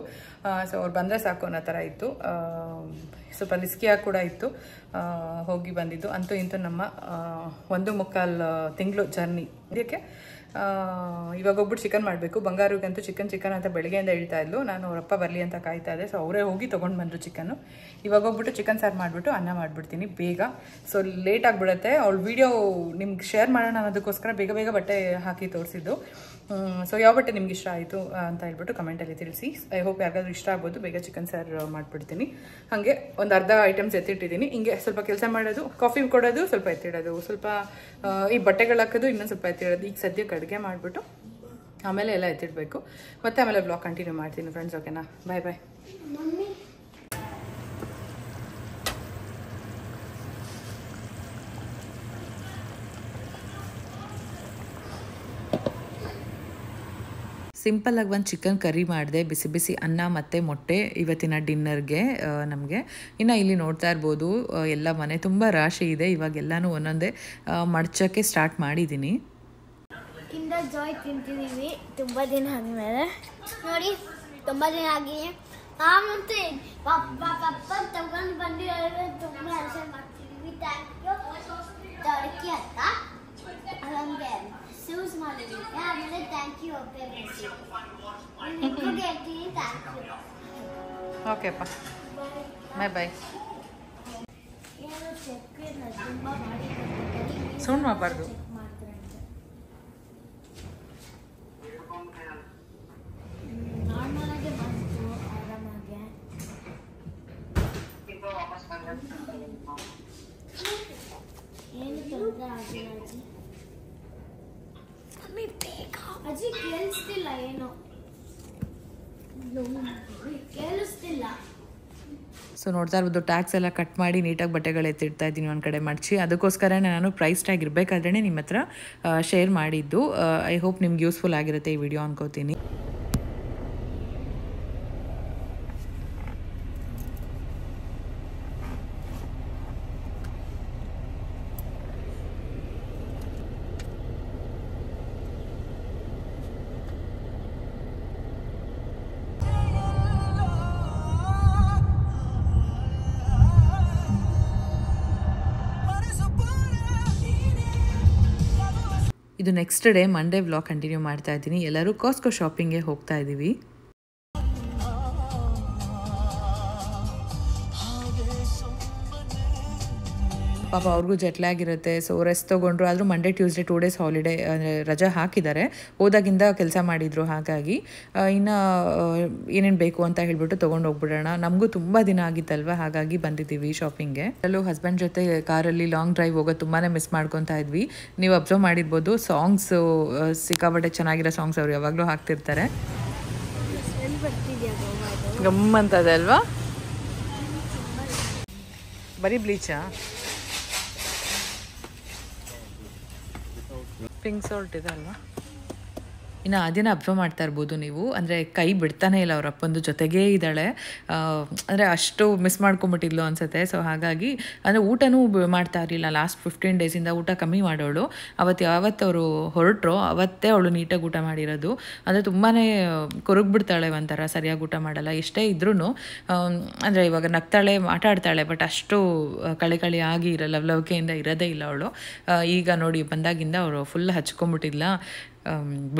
ಸೊ ಅವ್ರು ಬಂದರೆ ಸಾಕು ಅನ್ನೋ ಥರ ಇತ್ತು ಸ್ವಲ್ಪ ರಿಸ್ಕಿಯಾಗಿ ಕೂಡ ಇತ್ತು ಹೋಗಿ ಬಂದಿದ್ದು ಅಂತೂ ಇಂತೂ ನಮ್ಮ ಒಂದು ಮುಕ್ಕಾಲು ತಿಂಗಳು ಜರ್ನಿ ಇದಕ್ಕೆ ಇವಾಗ ಒಬ್ಬರು ಚಿಕನ್ ಮಾಡಬೇಕು ಬಂಗಾರಿಗಂತೂ ಚಿಕನ್ ಚಿಕನ್ ಅಂತ ಬೆಳಗ್ಗೆಯಿಂದ ಹೇಳ್ತಾ ಇದ್ಲು ನಾನು ಅವರಪ್ಪ ಬರಲಿ ಅಂತ ಕಾಯ್ತಾ ಇದ್ದೆ ಸೊ ಅವರೇ ಹೋಗಿ ತೊಗೊಂಡು ಬಂದರು ಚಿಕನ್ನು ಇವಾಗ ಹೋಗ್ಬಿಟ್ಟು ಚಿಕನ್ ಸಾರು ಮಾಡಿಬಿಟ್ಟು ಅನ್ನ ಮಾಡಿಬಿಡ್ತೀನಿ ಬೇಗ ಸೊ ಲೇಟ್ ಆಗಿಬಿಡುತ್ತೆ ಅವಳು ವೀಡಿಯೋ ನಿಮ್ಗೆ ಶೇರ್ ಮಾಡೋಣ ಅನ್ನೋದಕ್ಕೋಸ್ಕರ ಬೇಗ ಬೇಗ ಬಟ್ಟೆ ಹಾಕಿ ತೋರಿಸಿದ್ದು ಸೊ ಯಾವ ಬಟ್ಟೆ ನಿಮ್ಗೆ ಇಷ್ಟ ಆಯಿತು ಅಂತ ಹೇಳ್ಬಿಟ್ಟು ಕಮೆಂಟಲ್ಲಿ ತಿಳಿಸಿ ಐ ಹೋಪ್ ಯಾರಿಗಾದ್ರೂ ಇಷ್ಟ ಆಗ್ಬೋದು ಬೇಗ ಚಿಕನ್ ಸಾರ್ ಮಾಡಿಬಿಡ್ತೀನಿ ಹಾಗೆ ಒಂದು ಅರ್ಧ ಐಟಮ್ಸ್ ಎತ್ತಿಟ್ಟಿದ್ದೀನಿ ಹಿಂಗೆ ಸ್ವಲ್ಪ ಕೆಲಸ ಮಾಡೋದು ಕಾಫಿ ಕೊಡೋದು ಸ್ವಲ್ಪ ಎತ್ತಿಡೋದು ಸ್ವಲ್ಪ ಈ ಬಟ್ಟೆಗಳು ಹಾಕೋದು ಇನ್ನೊಂದು ಸ್ವಲ್ಪ ಎತ್ತಿಡೋದು ಈಗ ಸದ್ಯಕ್ಕೆ ಅಡುಗೆ ಮಾಡಿಬಿಟ್ಟು ಆಮೇಲೆ ಎಲ್ಲ ಎತ್ತಿಡಬೇಕು ಮತ್ತೆ ಆಮೇಲೆ ಬ್ಲಾಗ್ ಕಂಟಿನ್ಯೂ ಮಾಡ್ತೀನಿ ಫ್ರೆಂಡ್ಸ್ ಓಕೆನಾ ಬಾಯ್ ಬಾಯ್ ಸಿಂಪಲ್ಲಾಗಿ ಒಂದು ಚಿಕನ್ ಕರಿ ಮಾಡಿದೆ ಬಿಸಿ ಬಿಸಿ ಅನ್ನ ಮತ್ತು ಮೊಟ್ಟೆ ಇವತ್ತಿನ ಡಿನ್ನರ್ಗೆ ನಮಗೆ ಇನ್ನು ಇಲ್ಲಿ ನೋಡ್ತಾ ಇರ್ಬೋದು ಎಲ್ಲ ಮನೆ ತುಂಬ ರಾಶಿ ಇದೆ ಇವಾಗ ಇವಾಗೆಲ್ಲನೂ ಒಂದೊಂದೇ ಮಡ್ಚೋಕ್ಕೆ ಸ್ಟಾರ್ಟ್ ಮಾಡಿದ್ದೀನಿ ಕಿಂಡರ್ ಜಾಯ್ ತಿಂತಿದ್ದೀವಿ ತುಂಬ ದಿನ ಆದಮೇಲೆ ನೋಡಿ ತುಂಬ ದಿನ ಆಗಿ ನಾನಂತೂ ಪಪ್ಪ ಪಪ್ಪ ತಗೊಂಡು ಬಂದಿರೋ ತುಂಬ ಹೆಸರು ಮಾಡ್ತಿದ್ದೀವಿ ಥ್ಯಾಂಕ್ ಯು ಅಂತ ಅದೊಂದು ಸೂಸ್ ಮಾಡಿದ್ದೀನಿ ಆಮೇಲೆ ಥ್ಯಾಂಕ್ ಯು ಓಕೆ ಹೇಳ್ತೀನಿ ಥ್ಯಾಂಕ್ ಯು ಓಕೆಪ್ಪ ಬಾಯ್ ಬಾಯ್ ಸೌಂಡ್ ಮಾಡಬಾರ್ದು ಏನು ತೊಂದರೆ ಆಗಿಲ್ಲ ಸೊ ನೋಡ್ತಾ ಇರ್ಬೋದು ಟ್ಯಾಕ್ಸ್ ಎಲ್ಲ ಕಟ್ ಮಾಡಿ ನೀಟಾಗಿ ಬಟ್ಟೆಗಳು ಎತ್ತಿಡ್ತಾ ಇದ್ದೀನಿ ಒಂದು ಕಡೆ ಮಡಚಿ ಅದಕ್ಕೋಸ್ಕರ ನಾನು ಪ್ರೈಸ್ ಟ್ಯಾಗ್ ಇರಬೇಕಾದ್ರೆ ನಿಮ್ಮ ಹತ್ರ ಶೇರ್ ಮಾಡಿದ್ದು ಐ ಹೋಪ್ ನಿಮ್ಗೆ ಯೂಸ್ಫುಲ್ ಆಗಿರುತ್ತೆ ಈ ವಿಡಿಯೋ ಅನ್ಕೋತೀನಿ next day Monday vlog continue ಮಾಡ್ತಾ ಇದ್ದೀನಿ ಎಲ್ಲರೂ ಕಾಸ್ಕೋ ಶಾಪಿಂಗ್ಗೆ ಹೋಗ್ತಾ ಇದ್ದೀವಿ ಪಾಪ ಅವ್ರಿಗೂ ಜಟ್ಲಾಗಿರುತ್ತೆ ಸೊ ರೆಸ್ಟ್ ತೊಗೊಂಡ್ರು ಆದರೂ Monday Tuesday two days holiday ಅಂದರೆ ರಜಾ ಹಾಕಿದ್ದಾರೆ ಹೋದಾಗಿಂದ ಕೆಲಸ ಮಾಡಿದರು ಹಾಗಾಗಿ ಇನ್ನು ಏನೇನು ಬೇಕು ಅಂತ ಹೇಳ್ಬಿಟ್ಟು ತೊಗೊಂಡು ಹೋಗ್ಬಿಡೋಣ ನಮಗೂ ತುಂಬ ದಿನ ಆಗಿತ್ತಲ್ವ ಹಾಗಾಗಿ ಬಂದಿದ್ದೀವಿ ಶಾಪಿಂಗ್ಗೆ ಅಲ್ಲೂ ಹಸ್ಬೆಂಡ್ ಜೊತೆ ಕಾರಲ್ಲಿ ಲಾಂಗ್ ಡ್ರೈವ್ ಹೋಗೋದು ತುಂಬಾ ಮಿಸ್ ಮಾಡ್ಕೊತಾ ಇದ್ವಿ ನೀವು ಅಬ್ಸರ್ವ್ ಮಾಡಿರ್ಬೋದು ಸಾಂಗ್ಸು ಸಿಕ್ಕಾಪಟ್ಟೆ ಚೆನ್ನಾಗಿರೋ ಸಾಂಗ್ಸ್ ಅವ್ರು ಯಾವಾಗಲೂ ಹಾಕ್ತಿರ್ತಾರೆ ಗಮ್ ಬರೀ ಬ್ಲೀಚಾ ಪಿಂಕ್ ಸಾಲ್ಟ್ ಇದೆ ಅಲ್ವಾ ಇನ್ನು ಅದೇನ ಅಬ್ಸರ್ವ್ ಮಾಡ್ತಾ ಇರ್ಬೋದು ನೀವು ಅಂದರೆ ಕೈ ಬಿಡ್ತಾನೆ ಇಲ್ಲ ಅವ್ರ ಅಪ್ಪಂದು ಜೊತೆಗೇ ಇದ್ದಾಳೆ ಅಂದರೆ ಅಷ್ಟು ಮಿಸ್ ಮಾಡ್ಕೊಂಬಿಟ್ಟಿದ್ಲು ಅನಿಸುತ್ತೆ ಸೊ ಹಾಗಾಗಿ ಅಂದರೆ ಊಟನೂ ಮಾಡ್ತಾ ಇರಲಿಲ್ಲ ಲಾಸ್ಟ್ ಫಿಫ್ಟೀನ್ ಡೇಸಿಂದ ಊಟ ಕಮ್ಮಿ ಮಾಡೋಳು ಅವತ್ತು ಯಾವತ್ತು ಅವರು ಹೊರಟ್ರೋ ಅವತ್ತೇ ಅವಳು ನೀಟಾಗಿ ಊಟ ಮಾಡಿರೋದು ಅಂದರೆ ತುಂಬಾ ಕೊರಗ್ಬಿಡ್ತಾಳೆ ಒಂಥರ ಸರಿಯಾಗಿ ಊಟ ಮಾಡಲ್ಲ ಎಷ್ಟೇ ಇದ್ರೂ ಅಂದರೆ ಇವಾಗ ನಗ್ತಾಳೆ ಆಟಾಡ್ತಾಳೆ ಬಟ್ ಅಷ್ಟು ಕಳೆ ಕಳೆ ಆಗಿ ಇರಲ್ಲ ಲವಿಕೆಯಿಂದ ಇರೋದೇ ಇಲ್ಲ ಅವಳು ಈಗ ನೋಡಿ ಬಂದಾಗಿಂದ ಅವರು ಫುಲ್ ಹಚ್ಕೊಂಬಿಟ್ಟಿಲ್ಲ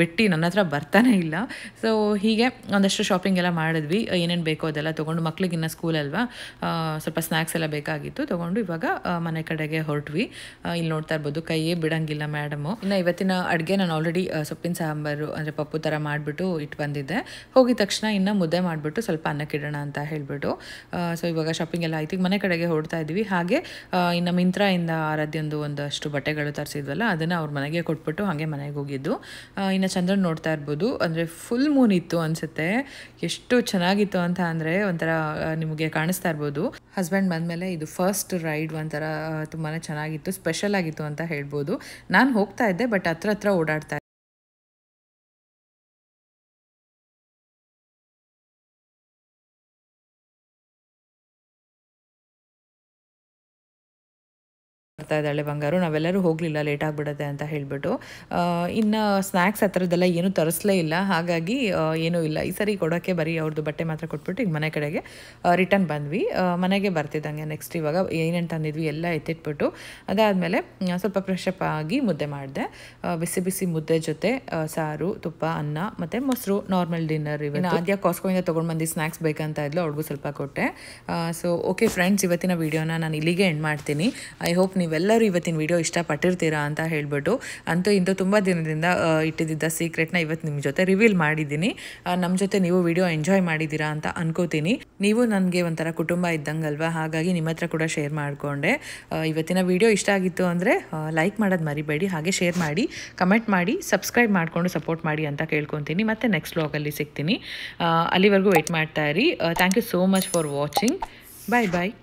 ಬಿಟ್ಟು ನನ್ನ ಹತ್ರ ಬರ್ತಾನೆ ಇಲ್ಲ ಸೊ ಹೀಗೆ ಒಂದಷ್ಟು ಶಾಪಿಂಗ್ ಎಲ್ಲ ಮಾಡಿದ್ವಿ ಏನೇನು ಬೇಕೋ ಅದೆಲ್ಲ ತೊಗೊಂಡು ಮಕ್ಳಿಗೆ ಇನ್ನೂ ಸ್ಕೂಲ್ ಅಲ್ವಾ ಸ್ವಲ್ಪ ಸ್ನ್ಯಾಕ್ಸ್ ಎಲ್ಲ ಬೇಕಾಗಿತ್ತು ತೊಗೊಂಡು ಇವಾಗ ಮನೆ ಕಡೆಗೆ ಹೊರಟ್ವಿ ಇಲ್ಲಿ ನೋಡ್ತಾ ಇರ್ಬೋದು ಕೈಯೇ ಬಿಡಂಗಿಲ್ಲ ಮೇಡಮು ಇನ್ನು ಇವತ್ತಿನ ಅಡುಗೆ ನಾನು ಆಲ್ರೆಡಿ ಸೊಪ್ಪಿನ ಸಾಂಬಾರು ಅಂದರೆ ಪಪ್ಪು ಥರ ಮಾಡಿಬಿಟ್ಟು ಇಟ್ಟು ಬಂದಿದ್ದೆ ಹೋಗಿದ ತಕ್ಷಣ ಇನ್ನು ಮುದ್ದೆ ಮಾಡಿಬಿಟ್ಟು ಸ್ವಲ್ಪ ಅನ್ನಕ್ಕಿಡೋಣ ಅಂತ ಹೇಳಿಬಿಟ್ಟು ಸೊ ಇವಾಗ ಶಾಪಿಂಗ್ ಎಲ್ಲ ಆಯ್ತು ಮನೆ ಕಡೆಗೆ ಹೊಡ್ತಾ ಇದ್ವಿ ಹಾಗೆ ಇನ್ನು ಮಿಂತ್ರಾಯಿಂದ ಆರಾಧ್ಯ ಒಂದು ಒಂದಷ್ಟು ಬಟ್ಟೆಗಳು ತರಿಸಿದ್ವಲ್ಲ ಅದನ್ನು ಅವ್ರ ಮನೆಗೆ ಕೊಟ್ಬಿಟ್ಟು ಹಾಗೆ ಮನೆಗೆ ಹೋಗಿದ್ದು ಇನ್ನು ಚಂದ್ರನ ನೋಡ್ತಾ ಇರ್ಬೋದು ಅಂದರೆ ಫುಲ್ ಮೂನ್ ಇತ್ತು ಅನಿಸುತ್ತೆ ಎಷ್ಟು ಚೆನ್ನಾಗಿತ್ತು ಅಂತ ಅಂದರೆ ಒಂಥರ ನಿಮಗೆ ಕಾಣಿಸ್ತಾ ಇರ್ಬೋದು ಹಸ್ಬೆಂಡ್ ಬಂದಮೇಲೆ ಇದು ಫಸ್ಟ್ ರೈಡ್ ಒಂಥರ ತುಂಬಾ ಚೆನ್ನಾಗಿತ್ತು ಸ್ಪೆಷಲ್ ಆಗಿತ್ತು ಅಂತ ಹೇಳ್ಬೋದು ನಾನು ಹೋಗ್ತಾ ಇದ್ದೆ ಬಟ್ ಹತ್ರ ಹತ್ರ ಓಡಾಡ್ತಾ ಬರ್ತಾ ಇದ್ದಾಳೆ ಬಂಗಾರು ನಾವೆಲ್ಲರೂ ಹೋಗಲಿಲ್ಲ ಲೇಟ್ ಆಗಿಬಿಡುತ್ತೆ ಅಂತ ಹೇಳಿಬಿಟ್ಟು ಇನ್ನು ಸ್ನ್ಯಾಕ್ಸ್ ಆ ಥರದ್ದೆಲ್ಲ ಏನೂ ತರಿಸ್ಲೇ ಇಲ್ಲ ಹಾಗಾಗಿ ಏನೂ ಇಲ್ಲ ಈ ಸರಿ ಕೊಡೋಕ್ಕೆ ಬರೀ ಅವ್ರದ್ದು ಬಟ್ಟೆ ಮಾತ್ರ ಕೊಟ್ಬಿಟ್ಟು ಈಗ ಮನೆ ಕಡೆಗೆ ರಿಟರ್ನ್ ಬಂದ್ವಿ ಮನೆಗೆ ಬರ್ತಿದ್ದಂಗೆ ನೆಕ್ಸ್ಟ್ ಇವಾಗ ಏನೇನು ತಂದಿದ್ವಿ ಎಲ್ಲ ಎತ್ತಿಟ್ಬಿಟ್ಟು ಅದಾದಮೇಲೆ ಸ್ವಲ್ಪ ಫ್ರೆಶಪ್ ಆಗಿ ಮುದ್ದೆ ಮಾಡಿದೆ ಬಿಸಿ ಬಿಸಿ ಮುದ್ದೆ ಜೊತೆ ಸಾರು ತುಪ್ಪ ಅನ್ನ ಮತ್ತು ಮೊಸರು ನಾರ್ಮಲ್ ಡಿನ್ನರ್ ಇವತ್ತು ಆದ್ಯ ಕಾಸ್ಕೋಯಿಂದ ತೊಗೊಂಡು ಬಂದು ಸ್ನ್ಯಾಕ್ಸ್ ಬೇಕಂತ ಇದ್ಲು ಅವ್ರಿಗೂ ಸ್ವಲ್ಪ ಕೊಟ್ಟೆ ಸೊ ಓಕೆ ಫ್ರೆಂಡ್ಸ್ ಇವತ್ತಿನ ವೀಡಿಯೋನ ನಾನು ಇಲ್ಲಿಗೆ ಎಂಡ್ ಮಾಡ್ತೀನಿ ಐ ಹೋಪ್ ನೀವು ನೀವೆಲ್ಲರೂ ಇವತ್ತಿನ ವಿಡಿಯೋ ಇಷ್ಟಪಟ್ಟಿರ್ತೀರಾ ಅಂತ ಹೇಳ್ಬಿಟ್ಟು ಅಂತೂ ಇಂತೂ ತುಂಬ ದಿನದಿಂದ ಇಟ್ಟಿದ್ದ ಸೀಕ್ರೆಟ್ನ ಇವತ್ತು ನಿಮ್ಮ ಜೊತೆ ರಿವೀಲ್ ಮಾಡಿದ್ದೀನಿ ನಮ್ಮ ಜೊತೆ ನೀವು ವಿಡಿಯೋ ಎಂಜಾಯ್ ಮಾಡಿದ್ದೀರಾ ಅಂತ ಅನ್ಕೋತೀನಿ ನೀವು ನನಗೆ ಒಂಥರ ಕುಟುಂಬ ಇದ್ದಂಗಲ್ವಾ ಹಾಗಾಗಿ ನಿಮ್ಮ ಹತ್ರ ಕೂಡ ಶೇರ್ ಮಾಡಿಕೊಂಡೆ ಇವತ್ತಿನ ವಿಡಿಯೋ ಇಷ್ಟ ಆಗಿತ್ತು ಅಂದರೆ ಲೈಕ್ ಮಾಡೋದು ಮರಿಬೇಡಿ ಹಾಗೆ ಶೇರ್ ಮಾಡಿ ಕಮೆಂಟ್ ಮಾಡಿ ಸಬ್ಸ್ಕ್ರೈಬ್ ಮಾಡಿಕೊಂಡು ಸಪೋರ್ಟ್ ಮಾಡಿ ಅಂತ ಕೇಳ್ಕೊತೀನಿ ಮತ್ತು ನೆಕ್ಸ್ಟ್ ವ್ಲಾಗಲ್ಲಿ ಸಿಗ್ತೀನಿ ಅಲ್ಲಿವರೆಗೂ ವೆಯ್ಟ್ ಮಾಡ್ತಾ ಇರಿ thank you so much for watching bye bye